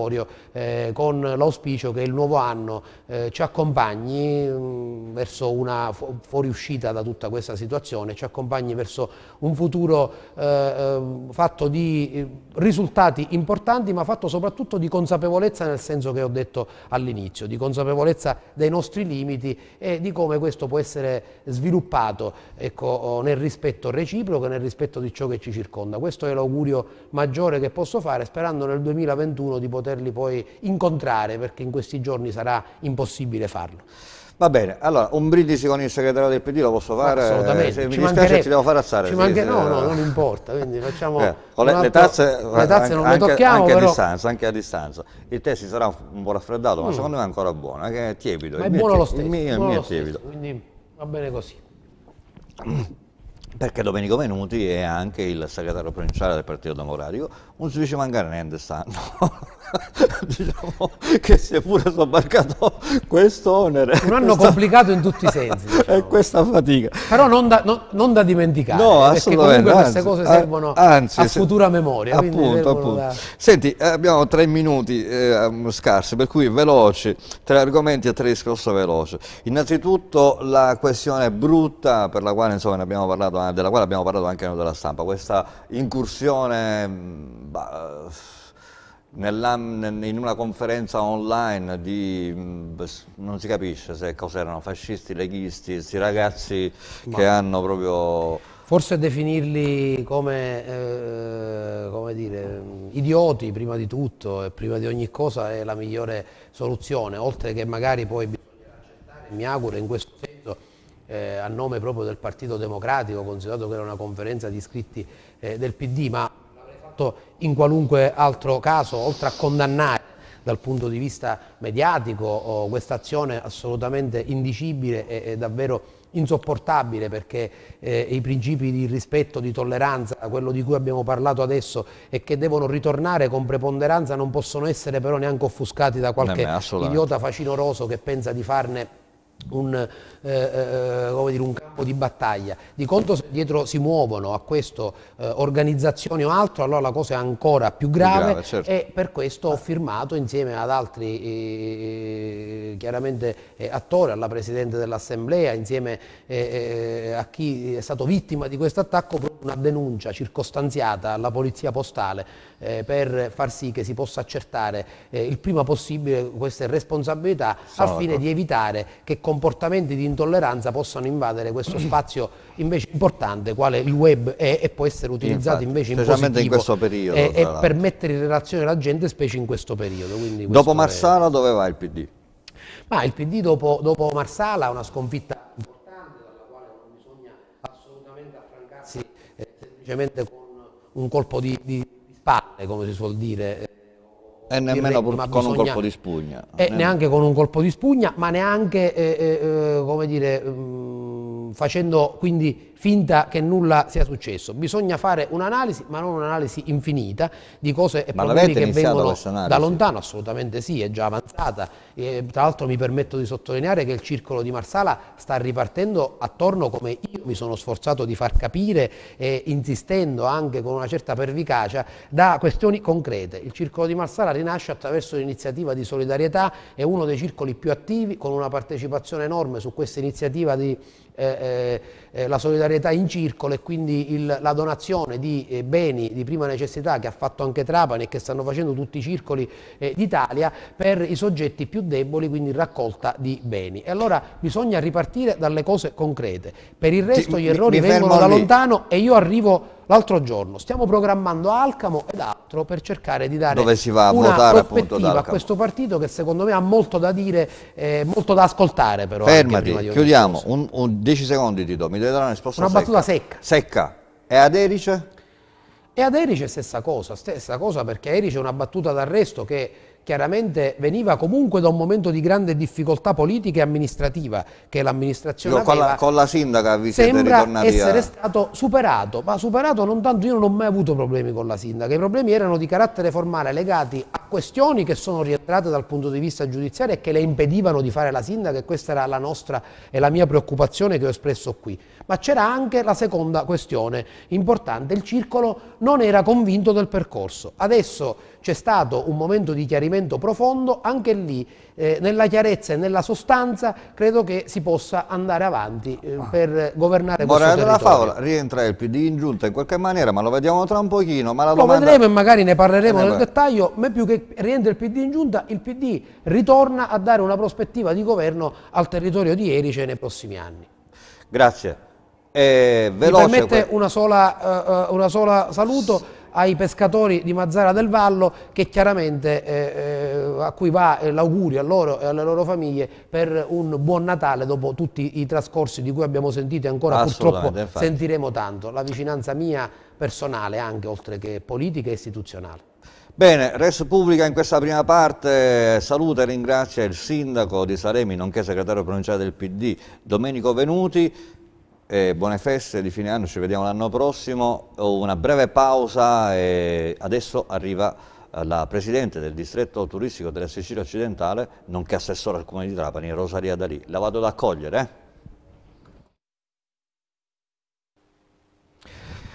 con l'auspicio che il nuovo anno ci accompagni mh, mm, verso una fuori uscita da tutta questa situazione, ci accompagni verso un futuro eh, eh fatto di eh, risultati importanti, ma fatto soprattutto di consapevolezza nel senso che ho detto all'inizio, di consapevolezza dei nostri limiti e di come questo può essere sviluppato ecco, nel rispetto reciproco e nel rispetto di ciò che ci circonda. Questo è l'augurio maggiore che posso fare, sperando nel 2021 di poterli poi incontrare, perché in questi giorni sarà impossibile farlo. Va bene, allora un brindisi con il segretario del PD lo posso fare? assolutamente. Se mi ci dispiace ci devo fare alzare. Ci manca... No, no, non importa, quindi facciamo... Eh, le, altro... le, tazze, le tazze non anche, le tocchiamo anche, però... a distanza, anche a distanza. Il tè si sarà un po' raffreddato, mm. ma secondo me è ancora buono, è tiepido. Ma è buono lo stesso. Il mio, il mio è tiepido. Stesso, quindi va bene così. perché Domenico Venuti è anche il segretario provinciale del Partito Democratico, non si dice mancare niente stanno, diciamo che si è pure sobbarcato questo onere. Un anno questa... complicato in tutti i sensi. Diciamo. e questa fatica. Però non da, no, non da dimenticare, no, perché comunque queste anzi, cose servono anzi, a futura memoria. Appunto, appunto. Da... Senti, abbiamo tre minuti eh, scarsi, per cui veloci, tre argomenti e tre discorsi veloci. Innanzitutto la questione brutta per la quale insomma, ne abbiamo parlato anche della quale abbiamo parlato anche noi della stampa, questa incursione mm, bah, in una conferenza online di, mm, non si capisce se cos'erano, fascisti, leghisti, questi ragazzi Ma che hanno proprio... Forse definirli come, eh, come dire, idioti prima di tutto e prima di ogni cosa è la migliore soluzione, oltre che magari poi bisogna accettare, mi auguro in questo senso, eh, a nome proprio del Partito Democratico, considerato che era una conferenza di iscritti eh, del PD, ma l'avrei fatto in qualunque altro caso, oltre a condannare dal punto di vista mediatico oh, questa azione assolutamente indicibile e, e davvero insopportabile perché eh, i principi di rispetto, di tolleranza, quello di cui abbiamo parlato adesso e che devono ritornare con preponderanza non possono essere però neanche offuscati da qualche eh idiota facinoroso che pensa di farne un, eh, eh dire, un, campo di battaglia. Di conto se dietro si muovono a questo eh, organizzazioni o altro, allora la cosa è ancora più grave, più grave certo. e per questo ho firmato insieme ad altri eh, eh attori, alla Presidente dell'Assemblea, insieme eh, a chi è stato vittima di questo attacco, una denuncia circostanziata alla Polizia Postale eh, per far sì che si possa accertare eh, il prima possibile queste responsabilità al fine di evitare che comportamenti di intolleranza possano invadere questo spazio invece importante quale il web è e può essere utilizzato Infatti, invece in positivo in questo periodo, e, e per mettere in relazione la gente specie in questo periodo. Questo dopo Marsala è... dove va il PD? Ma il PD dopo, dopo Marsala ha una sconfitta importante dalla quale non bisogna assolutamente affrancarsi eh, semplicemente con un colpo di, di spalle, come si suol dire. E nemmeno Direi, con un colpo di spugna. E eh, neanche con un colpo di spugna, ma neanche, eh, eh, eh come dire, mh, mm, facendo quindi finta che nulla sia successo. Bisogna fare un'analisi, ma non un'analisi infinita di cose e ma problemi che vengono da lontano, assolutamente sì, è già avanzata. E, tra l'altro mi permetto di sottolineare che il circolo di Marsala sta ripartendo attorno come io mi sono sforzato di far capire, eh, insistendo anche con una certa pervicacia, da questioni concrete. Il circolo di Marsala rinasce attraverso l'iniziativa di solidarietà, è uno dei circoli più attivi, con una partecipazione enorme su questa iniziativa di eh, eh, eh la solidarietà solidarietà in circolo e quindi il, la donazione di eh, beni di prima necessità che ha fatto anche Trapani e che stanno facendo tutti i circoli eh, d'Italia per i soggetti più deboli, quindi raccolta di beni. E allora bisogna ripartire dalle cose concrete. Per il resto Ti, gli errori vengono da lì. lontano e io arrivo l'altro giorno. Stiamo programmando Alcamo ed altro per cercare di dare Dove si va a una votare, prospettiva a questo partito che secondo me ha molto da dire, eh, molto da ascoltare però. Fermati, chiudiamo, un, un, 10 secondi ti do, mi devi dare una risposta Una secca. battuta secca. Secca. E ad Erice? E ad Erice stessa cosa, stessa cosa perché Erice è una battuta d'arresto che chiaramente veniva comunque da un momento di grande difficoltà politica e amministrativa che l'amministrazione aveva. Con la, con la sindaca vi siete ritornati essere a... stato superato, ma superato non tanto, io non ho mai avuto problemi con la sindaca, i problemi erano di carattere formale legati a questioni che sono rientrate dal punto di vista giudiziario e che le impedivano di fare la sindaca e questa era la nostra e la mia preoccupazione che ho espresso qui. Ma c'era anche la seconda questione importante, il circolo non era convinto del percorso. Adesso c'è stato un momento di chiarimento profondo, anche lì eh, nella chiarezza e nella sostanza credo che si possa andare avanti eh, ah. per governare Morale questo della favola, rientra il PD in giunta in qualche maniera, ma lo vediamo tra un pochino. Ma la domanda... Lo vedremo e magari ne parleremo eh, nel dettaglio, ma più che rientra il PD in giunta, il PD ritorna a dare una prospettiva di governo al territorio di Erice cioè nei prossimi anni. Grazie. Eh, veloce, Mi permette una sola, uh, una sola saluto ai pescatori di Mazzara del Vallo che chiaramente eh, eh a cui va eh, l'augurio a loro e alle loro famiglie per un buon Natale dopo tutti i trascorsi di cui abbiamo sentito e ancora purtroppo infatti. sentiremo tanto, la vicinanza mia personale anche oltre che politica e istituzionale. Bene, Res Pubblica in questa prima parte saluta e ringrazia il sindaco di Saremi, nonché segretario provinciale del PD, Domenico Venuti eh, buone feste di fine anno, ci vediamo l'anno prossimo, una breve pausa e adesso arriva eh, la Presidente del Distretto Turistico della Sicilia Occidentale, nonché Assessore al Comune di Trapani, Rosaria Dalì. La vado ad accogliere. Eh?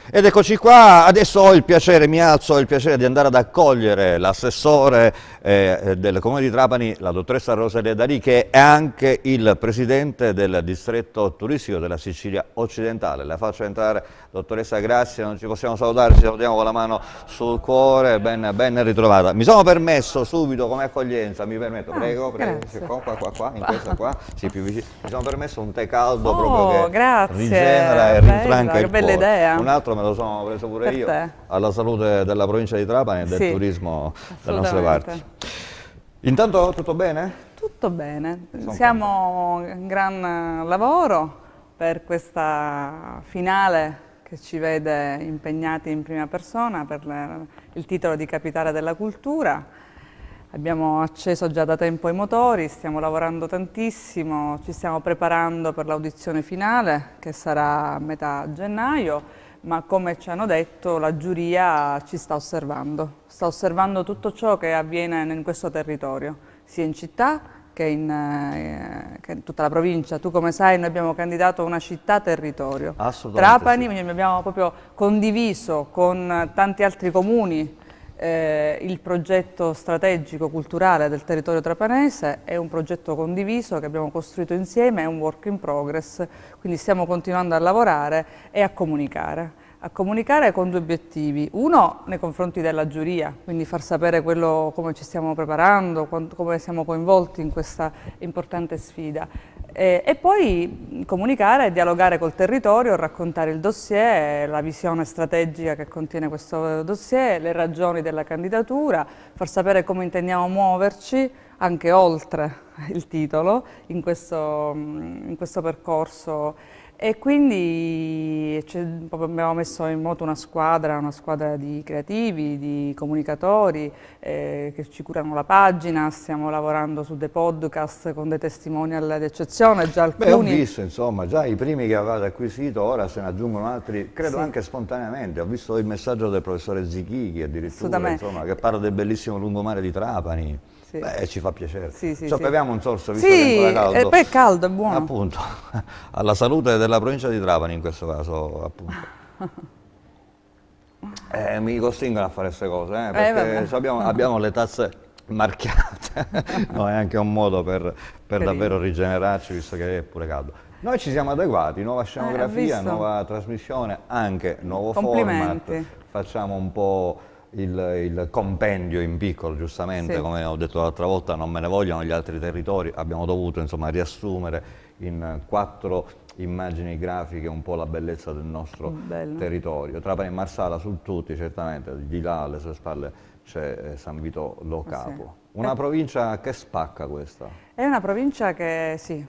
Ed eccoci qua, adesso ho il piacere, mi alzo, ho il piacere di andare ad accogliere l'assessore eh, del Comune di Trapani, la dottoressa Rosalia Dalì, che è anche il presidente del distretto turistico della Sicilia occidentale. La faccio entrare, dottoressa, grazie, non ci possiamo salutare, ci salutiamo con la mano sul cuore, ben, ben ritrovata. Mi sono permesso subito come accoglienza, mi permetto, ah, prego, prego, qua, qua, qua, qua, in questa qua, sì, più vicino. Mi sono permesso un tè caldo oh, proprio che grazie. rigenera e rinfranca bella, il bella cuore. Idea. Un altro me lo sono preso pure per io, te. alla salute della provincia di Trapani e del sì, turismo dalle nostre parti. Intanto tutto bene? Tutto bene, sono siamo contento. in gran lavoro per questa finale che ci vede impegnati in prima persona per il titolo di Capitale della Cultura. Abbiamo acceso già da tempo i motori, stiamo lavorando tantissimo, ci stiamo preparando per l'audizione finale che sarà a metà gennaio ma come ci hanno detto la giuria ci sta osservando, sta osservando tutto ciò che avviene in questo territorio, sia in città che in, eh, che in tutta la provincia. Tu come sai noi abbiamo candidato una città-territorio, Trapani, sì. abbiamo proprio condiviso con tanti altri comuni eh, il progetto strategico culturale del territorio trapanese è un progetto condiviso che abbiamo costruito insieme, è un work in progress, quindi stiamo continuando a lavorare e a comunicare. A comunicare con due obiettivi, uno nei confronti della giuria, quindi far sapere quello, come ci stiamo preparando, come siamo coinvolti in questa importante sfida, e, eh, e poi comunicare e dialogare col territorio, raccontare il dossier, la visione strategica che contiene questo dossier, le ragioni della candidatura, far sapere come intendiamo muoverci anche oltre il titolo in questo, in questo percorso e quindi cioè, abbiamo messo in moto una squadra, una squadra di creativi, di comunicatori eh, che ci curano la pagina, stiamo lavorando su dei podcast con dei testimonial d'eccezione, già alcuni... Beh, ho visto, insomma, già i primi che avevate acquisito, ora se ne aggiungono altri, credo sì. anche spontaneamente, ho visto il messaggio del professore Zichichi addirittura, insomma, che parla del bellissimo lungomare di Trapani sì. Beh, ci fa piacere. Sì, sì, cioè, beviamo un sorso, visto sì, che è caldo. Sì, eh, poi è caldo, è buono. Appunto, alla salute della provincia di Trapani in questo caso, appunto. Eh, mi costringono a fare queste cose, eh, eh perché eh, abbiamo, abbiamo, le tazze marchiate, no, è anche un modo per, per davvero rigenerarci, visto che è pure caldo. Noi ci siamo adeguati, nuova eh, scenografia, nuova trasmissione, anche nuovo format, facciamo un po' il, il, compendio in piccolo, giustamente, sì. come ho detto l'altra volta, non me ne vogliono gli altri territori, abbiamo dovuto insomma, riassumere in quattro immagini grafiche un po' la bellezza del nostro mm, Bello. territorio. Trapani e Marsala su tutti, certamente, di là alle sue spalle c'è eh, San Vito Lo eh Capo. Sì. Una eh. provincia che spacca questa. È una provincia che sì,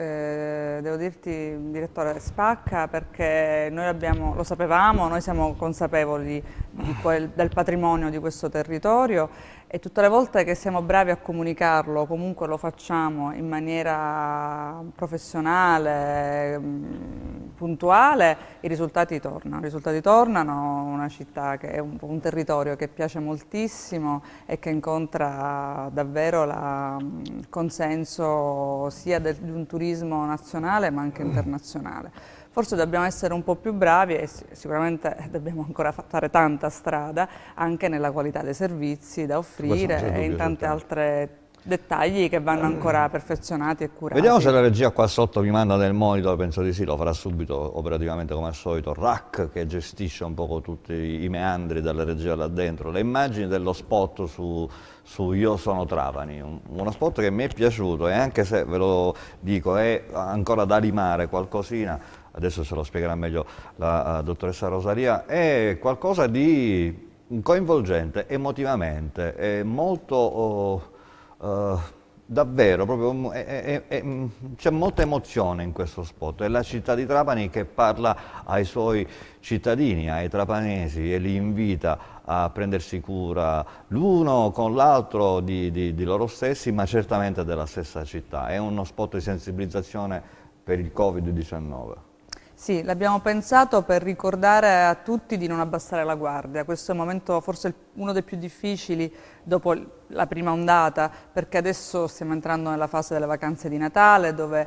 eh, devo dirti, direttore, spacca perché noi abbiamo, lo sapevamo, noi siamo consapevoli ah. quel, del patrimonio di questo territorio e tutte le volte che siamo bravi a comunicarlo, comunque lo facciamo in maniera professionale, mm, puntuale, i risultati tornano. I risultati tornano, una città che è un, un territorio che piace moltissimo e che incontra davvero il mm, consenso sia del, di un turismo nazionale ma anche mm. internazionale. Forse dobbiamo essere un po' più bravi e sicuramente dobbiamo ancora fare tanta strada anche nella qualità dei servizi da offrire e in tante altre dettagli che vanno eh. ancora perfezionati e curati. Vediamo se la regia qua sotto mi manda nel monitor, penso di sì, lo farà subito operativamente come al solito, RAC che gestisce un po' tutti i meandri della regia là dentro, le immagini dello spot su, su Io sono Trapani, uno spot che mi è piaciuto e anche se ve lo dico è ancora da rimare qualcosina, adesso se lo spiegherà meglio la uh, dottoressa Rosaria, è qualcosa di coinvolgente emotivamente, è molto... Oh, uh, davvero, proprio, mm, mm, c'è molta emozione in questo spot, è la città di Trapani che parla ai suoi cittadini, ai trapanesi e li invita a prendersi cura l'uno con l'altro di, di, di, loro stessi, ma certamente della stessa città. È uno spot di sensibilizzazione per il Covid-19. Sì, l'abbiamo pensato per ricordare a tutti di non abbassare la guardia, questo è un momento forse uno dei più difficili dopo la prima ondata, perché adesso stiamo entrando nella fase delle vacanze di Natale, dove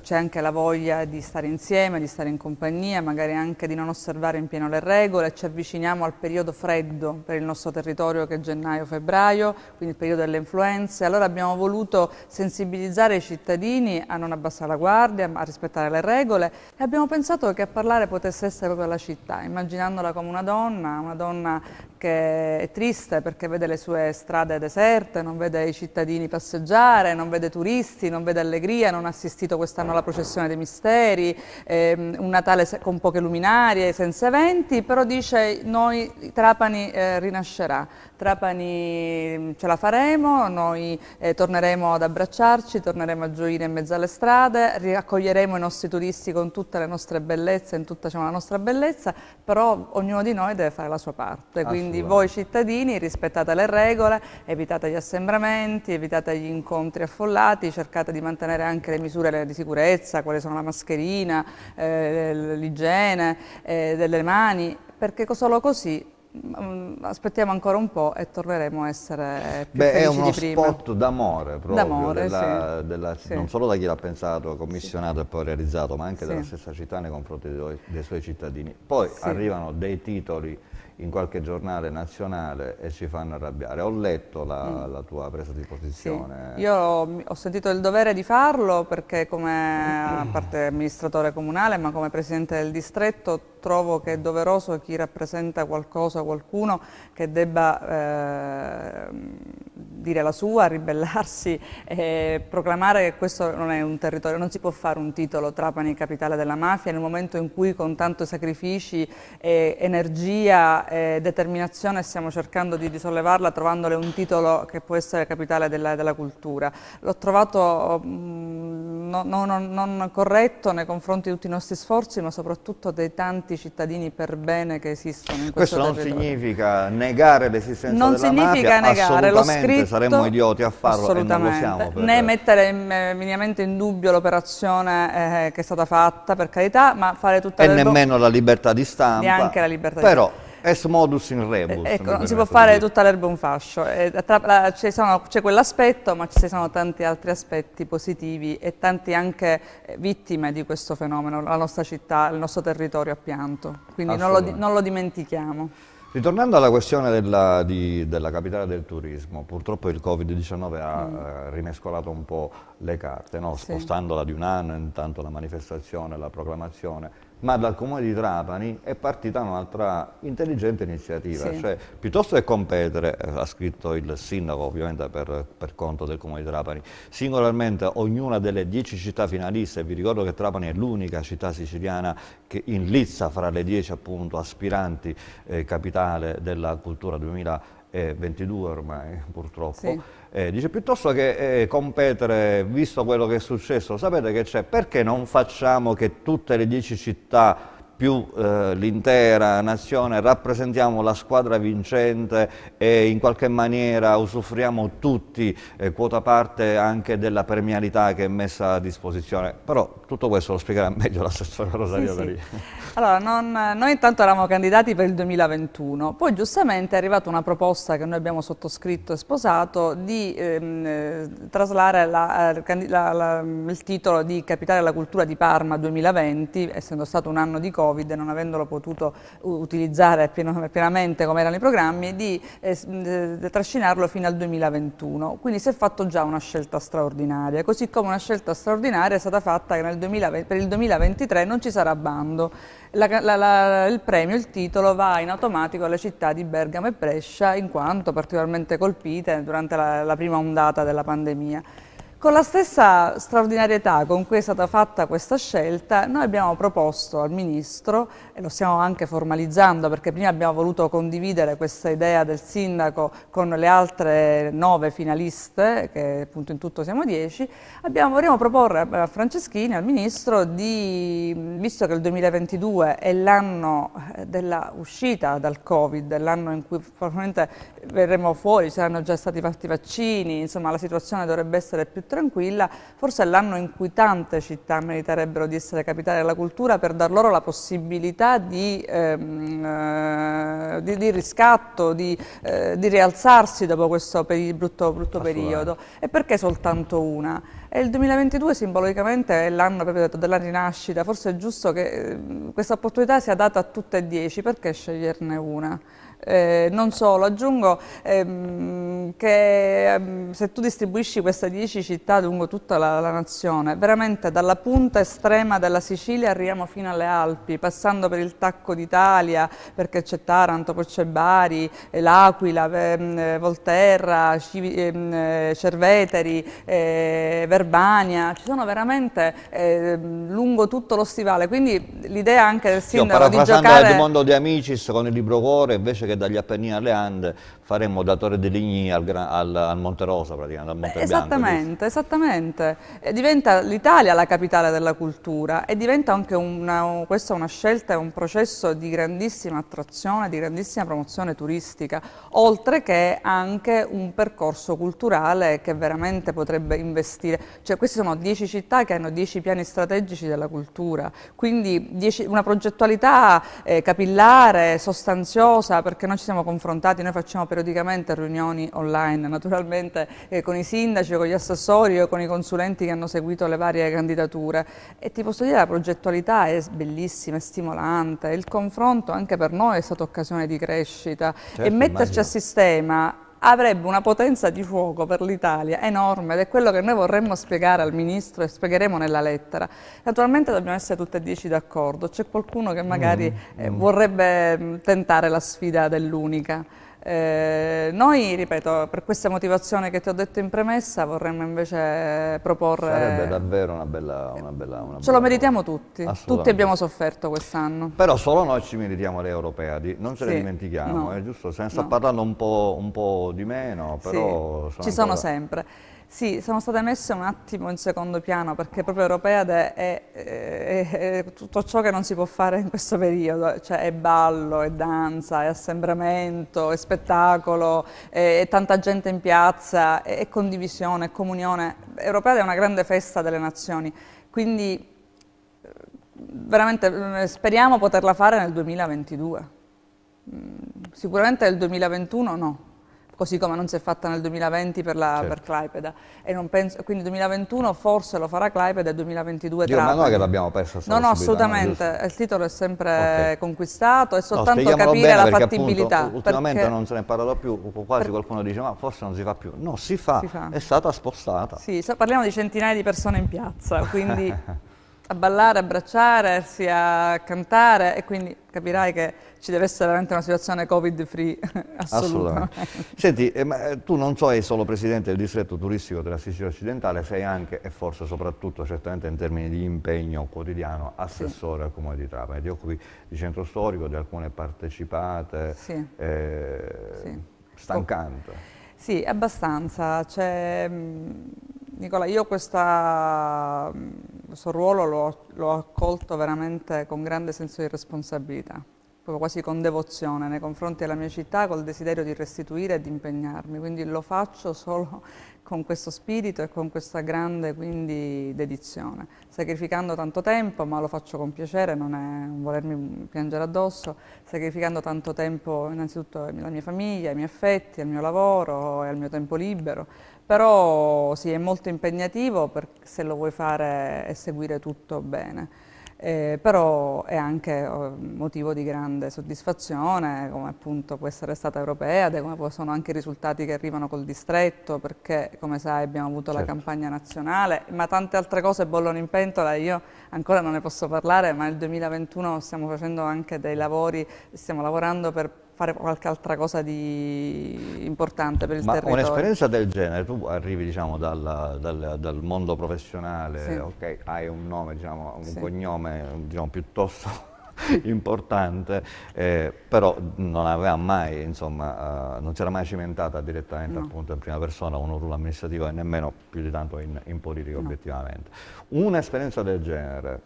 c'è anche la voglia di stare insieme, di stare in compagnia, magari anche di non osservare in pieno le regole, ci avviciniamo al periodo freddo per il nostro territorio che è gennaio-febbraio, quindi il periodo delle influenze, allora abbiamo voluto sensibilizzare i cittadini a non abbassare la guardia, a rispettare le regole e abbiamo pensato che a parlare potesse essere proprio la città, immaginandola come una donna, una donna perché è triste perché vede le sue strade deserte, non vede i cittadini passeggiare, non vede turisti, non vede allegria, non ha assistito quest'anno alla processione dei misteri, ehm, un Natale con poche luminarie, senza eventi, però dice noi Trapani eh, rinascerà, Trapani mm, ce la faremo, noi eh, torneremo ad abbracciarci, torneremo a gioire in mezzo alle strade, riaccoglieremo i nostri turisti con tutte le nostre bellezze, in tutta diciamo, la nostra bellezza, però ognuno di noi deve fare la sua parte. Quindi quindi voi cittadini rispettate le regole, evitate gli assembramenti, evitate gli incontri affollati, cercate di mantenere anche le misure di sicurezza, quali sono la mascherina, eh, l'igiene eh, delle mani, perché solo così mm, aspettiamo ancora un po' e torneremo a essere più Beh, è uno spot d'amore proprio della, sì. Della, sì. non solo da chi l'ha pensato, commissionato sì. e poi realizzato ma anche dalla stessa città nei confronti dei, dei suoi cittadini poi arrivano dei titoli in qualche giornale nazionale e ci fanno arrabbiare. Ho letto la, mm. la tua presa di posizione. Sì. Io ho sentito il dovere di farlo perché come a mm. parte amministratore comunale ma come presidente del distretto trovo che è doveroso chi rappresenta qualcosa, qualcuno, che debba eh, dire la sua, ribellarsi e proclamare che questo non è un territorio, non si può fare un titolo Trapani capitale della mafia nel momento in cui con tanto sacrifici, eh, energia e determinazione stiamo cercando di risollevarla trovandole un titolo che può essere capitale della, della cultura. L'ho trovato mh, mm, non, non, non corretto nei confronti di tutti i nostri sforzi ma soprattutto dei tanti tanti cittadini per bene che esistono in questo, questo non territorio. significa negare l'esistenza non della mafia, negare, assolutamente saremmo idioti a farlo e non lo siamo. Per... Né mettere eh, minimamente in dubbio l'operazione eh, che è stata fatta, per carità, ma fare tutta la... le... E nemmeno la libertà di stampa. Neanche la libertà di stampa. Es modus in rebus. Eh, ecco, non si può fare dire. tutta l'erba un fascio. Eh, c'è quell'aspetto, ma ci sono tanti altri aspetti positivi e tanti anche eh, vittime di questo fenomeno. La nostra città, il nostro territorio ha pianto, quindi non lo, non lo dimentichiamo. Ritornando alla questione della, di, della, capitale del turismo, purtroppo il Covid-19 ha mm. Eh, rimescolato un po' le carte, no? spostandola sì. di un anno, intanto la manifestazione, la proclamazione ma dal comune di Trapani è partita un'altra intelligente iniziativa, sì. cioè piuttosto che competere, eh, ha scritto il sindaco ovviamente per, per, conto del comune di Trapani, singolarmente ognuna delle dieci città finaliste, vi ricordo che Trapani è l'unica città siciliana che in lizza fra le dieci appunto aspiranti eh, capitale della cultura 2020, eh, 22 ormai purtroppo, sì. eh, dice piuttosto che eh, competere, visto quello che è successo, sapete che c'è, perché non facciamo che tutte le 10 città più eh, l'intera nazione, rappresentiamo la squadra vincente e in qualche maniera usufruiamo tutti eh, quota parte anche della premialità che è messa a disposizione. Però tutto questo lo spiegherà meglio l'assessore Rosario sì, sì. Allora, non, noi intanto eravamo candidati per il 2021, poi giustamente è arrivata una proposta che noi abbiamo sottoscritto e sposato di ehm, eh, traslare la, eh, la, la, il titolo di Capitale della Cultura di Parma 2020, essendo stato un anno di corso Covid, non avendolo potuto utilizzare pienamente come erano i programmi, di eh, eh, trascinarlo fino al 2021. Quindi si è fatto già una scelta straordinaria, così come una scelta straordinaria è stata fatta che 2020, per il 2023 non ci sarà bando. La, la, la, il premio, il titolo va in automatico alle città di Bergamo e Brescia in quanto particolarmente colpite durante la prima ondata della pandemia. Con la stessa straordinarietà con cui è stata fatta questa scelta, noi abbiamo proposto al Ministro, e lo stiamo anche formalizzando perché prima abbiamo voluto condividere questa idea del Sindaco con le altre nove finaliste, che appunto in tutto siamo dieci, abbiamo, vorremmo proporre a Franceschini, al Ministro, di, visto che il 2022 è l'anno eh, della uscita dal Covid, l'anno in cui probabilmente verremo fuori, saranno già stati fatti i vaccini, insomma la situazione dovrebbe essere più tranquilla, forse è l'anno in cui tante città meriterebbero di essere capitale della cultura per dar loro la possibilità di, ehm, eh, di, di riscatto, di, eh, di, rialzarsi dopo questo peri brutto, brutto periodo. E perché soltanto una? E il 2022 simbolicamente è l'anno della rinascita, forse è giusto che ehm, questa opportunità sia data a tutte e dieci, perché sceglierne una? Eh, non solo, aggiungo ehm, che ehm, se tu distribuisci queste 10 città lungo tutta la, la, nazione, veramente dalla punta estrema della Sicilia arriviamo fino alle Alpi, passando per il Tacco d'Italia, perché c'è Taranto, poi c'è Bari, eh, L'Aquila, ehm, eh, Volterra, Civ ehm, eh, Cerveteri, eh, Verbania, ci sono veramente eh, lungo tutto lo stivale, quindi l'idea anche del sindaco Io, di giocare... Io parafrasando mondo De Amicis con il libro Cuore, invece che che dagli Appennini alle Ande faremmo da Torre di Ligni al, al, al Monte Rosa, praticamente, al Monte Bianco, Esattamente, esattamente. diventa l'Italia la capitale della cultura e diventa anche una, questa una scelta, un processo di grandissima attrazione, di grandissima promozione turistica, oltre che anche un percorso culturale che veramente potrebbe investire. Cioè, queste sono dieci città che hanno dieci piani strategici della cultura, quindi dieci, una progettualità eh, capillare, sostanziosa, per perché noi ci siamo confrontati, noi facciamo periodicamente riunioni online naturalmente eh, con i sindaci, con gli assessori o con i consulenti che hanno seguito le varie candidature e ti posso dire la progettualità è bellissima, è stimolante, il confronto anche per noi è stata occasione di crescita certo, e metterci immagino. a sistema avrebbe una potenza di fuoco per l'Italia enorme ed è quello che noi vorremmo spiegare al Ministro e spiegheremo nella lettera. Naturalmente dobbiamo essere tutti e dieci d'accordo, c'è qualcuno che magari mm, eh, mm. vorrebbe mm, tentare la sfida dell'unica. Eh, noi, ripeto, per questa motivazione che ti ho detto in premessa vorremmo invece proporre... Sarebbe davvero una bella... Una bella una ce lo meritiamo tutti, tutti abbiamo sofferto quest'anno. Però solo noi ci meritiamo l'europea, non ce sì, ne dimentichiamo, no, è giusto? Se ne sta no. parlando un po', un po', di meno, però... Sì, sono ci ancora... sono sempre. Sì, sono state messe un attimo in secondo piano perché proprio Europead è, è, è, è, tutto ciò che non si può fare in questo periodo, cioè è ballo, è danza, è assembramento, è spettacolo, è, tanta gente in piazza, è, condivisione, è comunione. Europead è una grande festa delle nazioni, quindi veramente mm, speriamo poterla fare nel 2022. Mm, sicuramente nel 2021 no, così come non si è fatta nel 2020 per, la, certo. per Klaipeda. Penso, quindi 2021 forse lo farà Klaipeda e 2022 Dio, ma noi che l'abbiamo persa No, no, eh, assolutamente, no, il titolo è sempre okay. conquistato, è soltanto no, capire la fattibilità. Appunto, ultimamente perché... non se ne è parlato più, quasi per... qualcuno dice ma forse non si fa più. No, si fa, si fa. è stata spostata. Sì, so, parliamo di centinaia di persone in piazza, quindi... a ballare, a abbracciarsi, a cantare e quindi capirai che ci deve essere veramente una situazione covid free assolutamente. assolutamente. Senti, eh, ma eh, tu non sei solo presidente del distretto turistico della Sicilia occidentale, sei anche e forse soprattutto certamente in termini di impegno quotidiano assessore sì. al comune di Trapani, ti occupi di centro storico, di alcune partecipate, sì. Eh, sì. stancante. Oh. Sì, abbastanza. Cioè, Nicola, io questa, mm, questo ruolo l'ho accolto veramente con grande senso di responsabilità proprio quasi con devozione nei confronti della mia città, col desiderio di restituire e di impegnarmi, quindi lo faccio solo con questo spirito e con questa grande quindi, dedizione, sacrificando tanto tempo, ma lo faccio con piacere, non è un volermi piangere addosso, sacrificando tanto tempo innanzitutto alla mia famiglia, ai miei affetti, al mio lavoro e al mio tempo libero, però sì, è molto impegnativo per, se lo vuoi fare e seguire tutto bene eh, però è anche oh, motivo di grande soddisfazione, come appunto può essere stata europea, come sono anche i risultati che arrivano col distretto, perché come sai abbiamo avuto certo. la campagna nazionale, ma tante altre cose bollono in pentola, io ancora non ne posso parlare, ma nel 2021 stiamo facendo anche dei lavori, stiamo lavorando per fare qualche altra cosa di importante per il Ma territorio. Ma un'esperienza del genere, tu arrivi diciamo, dalla, dal, dal, mondo professionale, sì. okay, hai un nome, diciamo, un sì. cognome diciamo, piuttosto importante, eh, però non aveva mai, insomma, eh, non si era mai cimentata direttamente no. appunto in prima persona un ruolo amministrativo e nemmeno più di tanto in, in politica no. obiettivamente. Un'esperienza del genere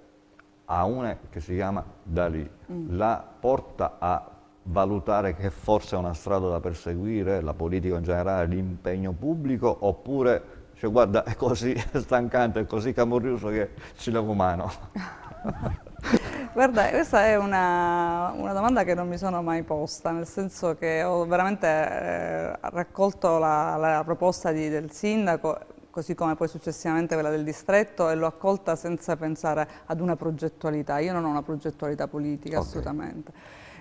a una che si chiama Dalì, mm. la porta a valutare che forse è una strada da perseguire, la politica in generale, l'impegno pubblico, oppure cioè, guarda è così stancante, è così camorrioso che ci levo mano? Guarda, questa è una, una, domanda che non mi sono mai posta, nel senso che ho veramente eh, raccolto la, la proposta di, del sindaco, così come poi successivamente quella del distretto, e l'ho accolta senza pensare ad una progettualità. Io non ho una progettualità politica okay. assolutamente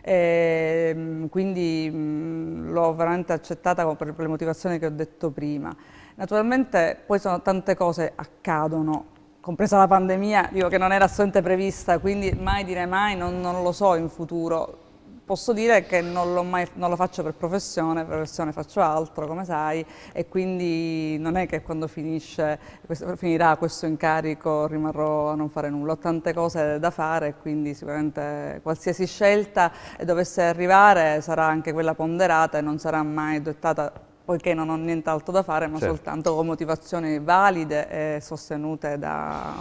eh, quindi mm, l'ho veramente accettata per, le motivazioni che ho detto prima. Naturalmente poi sono tante cose accadono, compresa la pandemia, io che non era assolutamente prevista, quindi mai dire mai, non, non lo so in futuro, Posso dire che non, mai, non, lo faccio per professione, per professione faccio altro, come sai, e quindi non è che quando finisce, questo, finirà questo incarico rimarrò a non fare nulla. Ho tante cose da fare, quindi sicuramente qualsiasi scelta dovesse arrivare sarà anche quella ponderata e non sarà mai dettata poiché non ho nient'altro da fare, ma certo. soltanto con motivazioni valide e sostenute da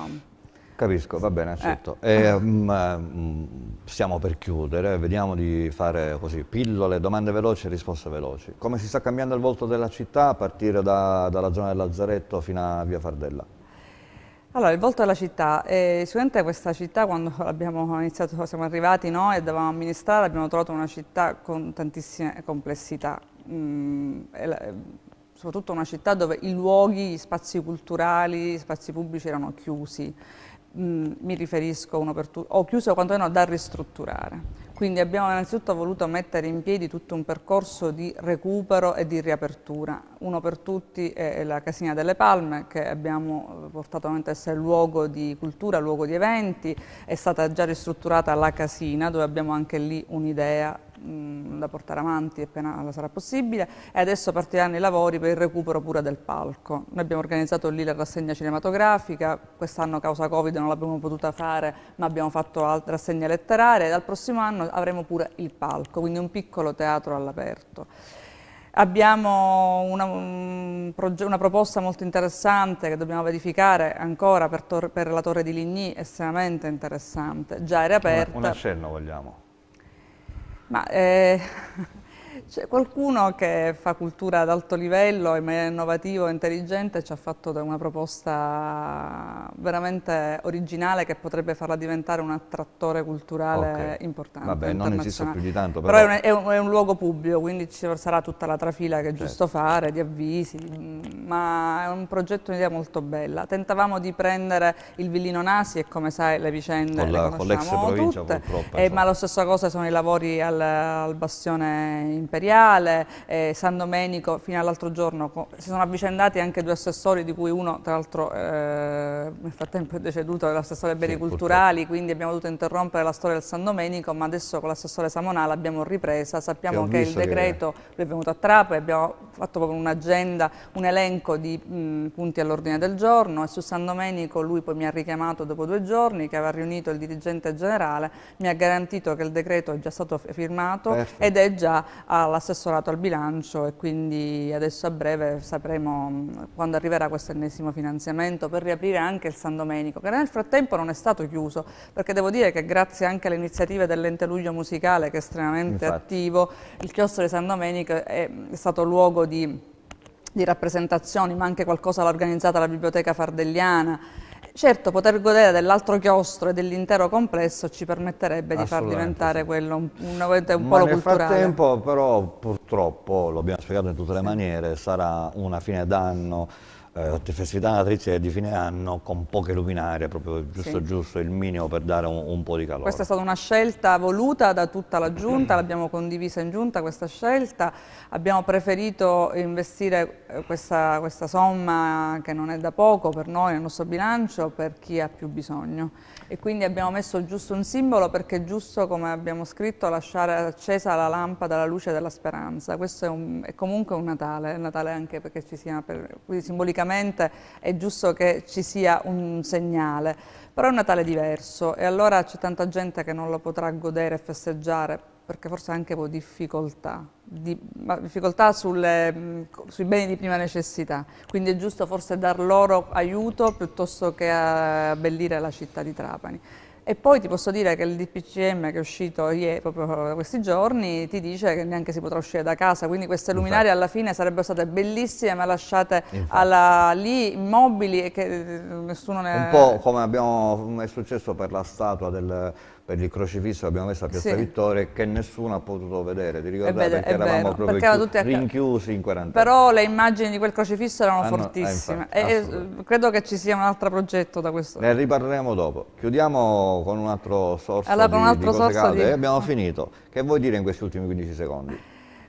Capisco, va bene, eh. accetto. Eh. E, um, mm, stiamo per chiudere, vediamo di fare così, pillole, domande veloci e risposte veloci. Come si sta cambiando il volto della città a partire da, dalla zona del Lazzaretto fino a Via Fardella? Allora, il volto della città, eh, sicuramente questa città quando abbiamo iniziato, siamo arrivati noi e dovevamo amministrare, abbiamo trovato una città con tantissime complessità. Mm, e, eh, soprattutto una città dove i luoghi, gli spazi culturali, gli spazi pubblici erano chiusi. Mm, mi riferisco uno per tutti, o chiuso quantomeno da ristrutturare. Quindi abbiamo innanzitutto voluto mettere in piedi tutto un percorso di recupero e di riapertura. Uno per tutti è la Casina delle Palme che abbiamo eh, portato a essere luogo di cultura, luogo di eventi, è stata già ristrutturata la casina dove abbiamo anche lì un'idea Mm, da portare avanti appena sarà possibile e adesso partiranno i lavori per il recupero pure del palco. Noi abbiamo organizzato lì la rassegna cinematografica, quest'anno causa Covid non l'abbiamo potuta fare ma abbiamo fatto altre rassegne letterarie e dal prossimo anno avremo pure il palco, quindi un piccolo teatro all'aperto. Abbiamo una, mm, una, proposta molto interessante che dobbiamo verificare ancora per, per la Torre di Ligny, estremamente interessante, già era aperta. Una, una scena vogliamo. Ma, eh... C'è qualcuno che fa cultura ad alto livello, è innovativo, intelligente, ci ha fatto una proposta veramente originale che potrebbe farla diventare un attrattore culturale okay. importante. Vabbè, non esisto più di tanto. Però, però è, un, è, un, è, un, luogo pubblico, quindi ci sarà tutta la trafila che è certo. giusto fare, di avvisi, ma è un progetto, un'idea molto bella. Tentavamo di prendere il Villino Nasi e come sai le vicende con la, le conosciamo con tutte, eh, ma la stessa cosa sono i lavori al, al bastione imperiale ministeriale, eh, San Domenico fino all'altro giorno si sono avvicendati anche due assessori di cui uno tra l'altro eh, nel frattempo è deceduto, l'assessore ai beni sì, culturali, purtroppo. quindi abbiamo dovuto interrompere la storia del San Domenico, ma adesso con l'assessore Samonà l'abbiamo ripresa, sappiamo che, che il decreto, che... lui è venuto a e abbiamo fatto proprio un'agenda un elenco di mh, punti all'ordine del giorno e su San Domenico lui poi mi ha richiamato dopo due giorni che aveva riunito il dirigente generale, mi ha garantito che il decreto è già stato firmato Perfetto. ed è già al all'assessorato al bilancio e quindi adesso a breve sapremo mm, quando arriverà questo ennesimo finanziamento per riaprire anche il San Domenico, che nel frattempo non è stato chiuso, perché devo dire che grazie anche alle iniziative dell'ente Luglio Musicale, che è estremamente Infatti. attivo, il chiostro di San Domenico è stato luogo di di rappresentazioni, ma anche qualcosa l'ha organizzata la biblioteca fardelliana, Certo, poter godere dell'altro chiostro e dell'intero complesso ci permetterebbe di far diventare sì. quello un, un, un, polo nel culturale. Nel frattempo però purtroppo, lo abbiamo spiegato in tutte le maniere, sarà una fine d'anno eh, festività natalizie di fine anno con poche luminarie, proprio giusto sì. giusto, il minimo per dare un, un, po' di calore. Questa è stata una scelta voluta da tutta la Giunta, l'abbiamo condivisa in Giunta questa scelta, abbiamo preferito investire eh, questa, questa somma che non è da poco per noi nel nostro bilancio per chi ha più bisogno e quindi abbiamo messo giusto un simbolo perché è giusto, come abbiamo scritto, lasciare accesa la lampada, la luce della speranza. Questo è, un, è comunque un Natale, è un Natale anche perché ci sia, per, quindi simbolicamente è giusto che ci sia un segnale, però è un Natale diverso e allora c'è tanta gente che non lo potrà godere e festeggiare perché forse anche poi difficoltà, di, difficoltà sulle, sui beni di prima necessità, quindi è giusto forse dar loro aiuto piuttosto che eh, abbellire la città di Trapani. E poi ti posso dire che il DPCM che è uscito ieri, proprio questi giorni ti dice che neanche si potrà uscire da casa, quindi queste luminarie alla fine sarebbero state bellissime ma lasciate alla, lì immobili e che eh, nessuno ne... Un po' come abbiamo, è successo per la statua del per il crocifisso che abbiamo messo a Piazza sì. Vittoria che nessuno ha potuto vedere, ti ricordate? Eh perché eh eravamo vero, proprio perché tutti rinchiusi in quarantena. Però le immagini di quel crocifisso erano ah, fortissime. No, eh, infatti, credo che ci sia un altro progetto da questo. Ne riparleremo dopo. Chiudiamo con un altro sorso allora, di, un altro di sorso di... Abbiamo finito. Che vuoi dire in questi ultimi 15 secondi?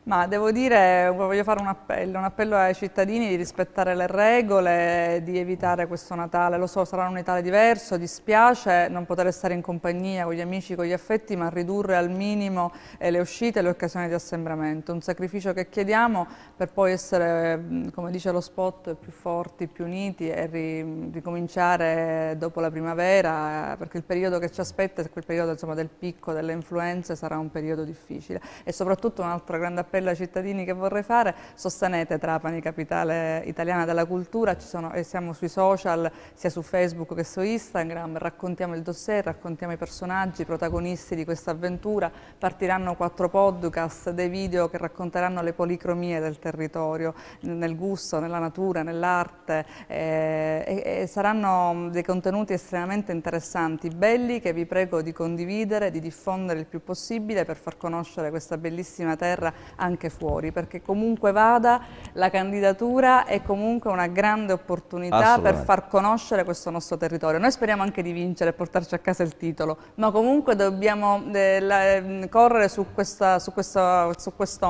Ma devo dire, voglio fare un appello, un appello ai cittadini di rispettare le regole, di evitare questo Natale. Lo so, sarà un Natale diverso, dispiace non poter stare in compagnia con gli amici, con gli affetti, ma ridurre al minimo eh, le uscite e le occasioni di assembramento. Un sacrificio che chiediamo per poi essere, mm, come dice lo spot, più forti, più uniti e ri ricominciare dopo la primavera, perché il periodo che ci aspetta, quel periodo insomma, del picco, delle influenze, sarà un periodo difficile. E soprattutto un altro grande appello l'appello ai cittadini che vorrei fare, sostenete Trapani, capitale italiana della cultura, sono, eh, siamo sui social, sia su Facebook che su Instagram, raccontiamo il dossier, raccontiamo i personaggi, i protagonisti di questa avventura, partiranno quattro podcast, dei video che racconteranno le policromie del territorio, nel gusto, nella natura, nell'arte, eh, e, e saranno mm, dei contenuti estremamente interessanti, belli, che vi prego di condividere, di diffondere il più possibile per far conoscere questa bellissima terra anche fuori, perché comunque vada la candidatura è comunque una grande opportunità per far conoscere questo nostro territorio. Noi speriamo anche di vincere e portarci a casa il titolo, ma comunque dobbiamo eh, la, mm, correre su quest'onda, su questa, su quest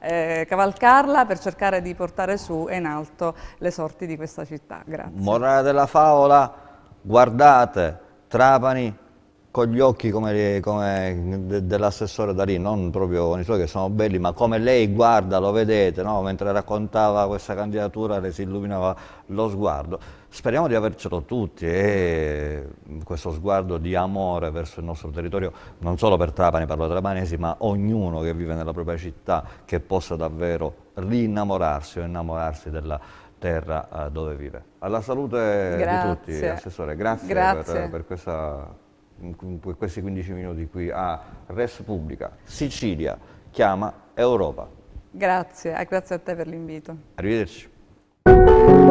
eh, cavalcarla per cercare di portare su e in alto le sorti di questa città. Grazie. Morale della favola, guardate, Trapani con gli occhi come, come dell'assessore Darì, non proprio con i suoi che sono belli, ma come lei guarda, lo vedete, no? mentre raccontava questa candidatura le si illuminava lo sguardo. Speriamo di avercelo tutti e eh, questo sguardo di amore verso il nostro territorio, non solo per Trapani, parlo trapanesi, ma ognuno che vive nella propria città che possa davvero rinnamorarsi o innamorarsi della terra eh, dove vive. Alla salute grazie. di tutti, Assessore, grazie, grazie. Per, per questa questi 15 minuti qui a Res Pubblica, Sicilia, chiama Europa. Grazie, eh, grazie a te per l'invito. Arrivederci.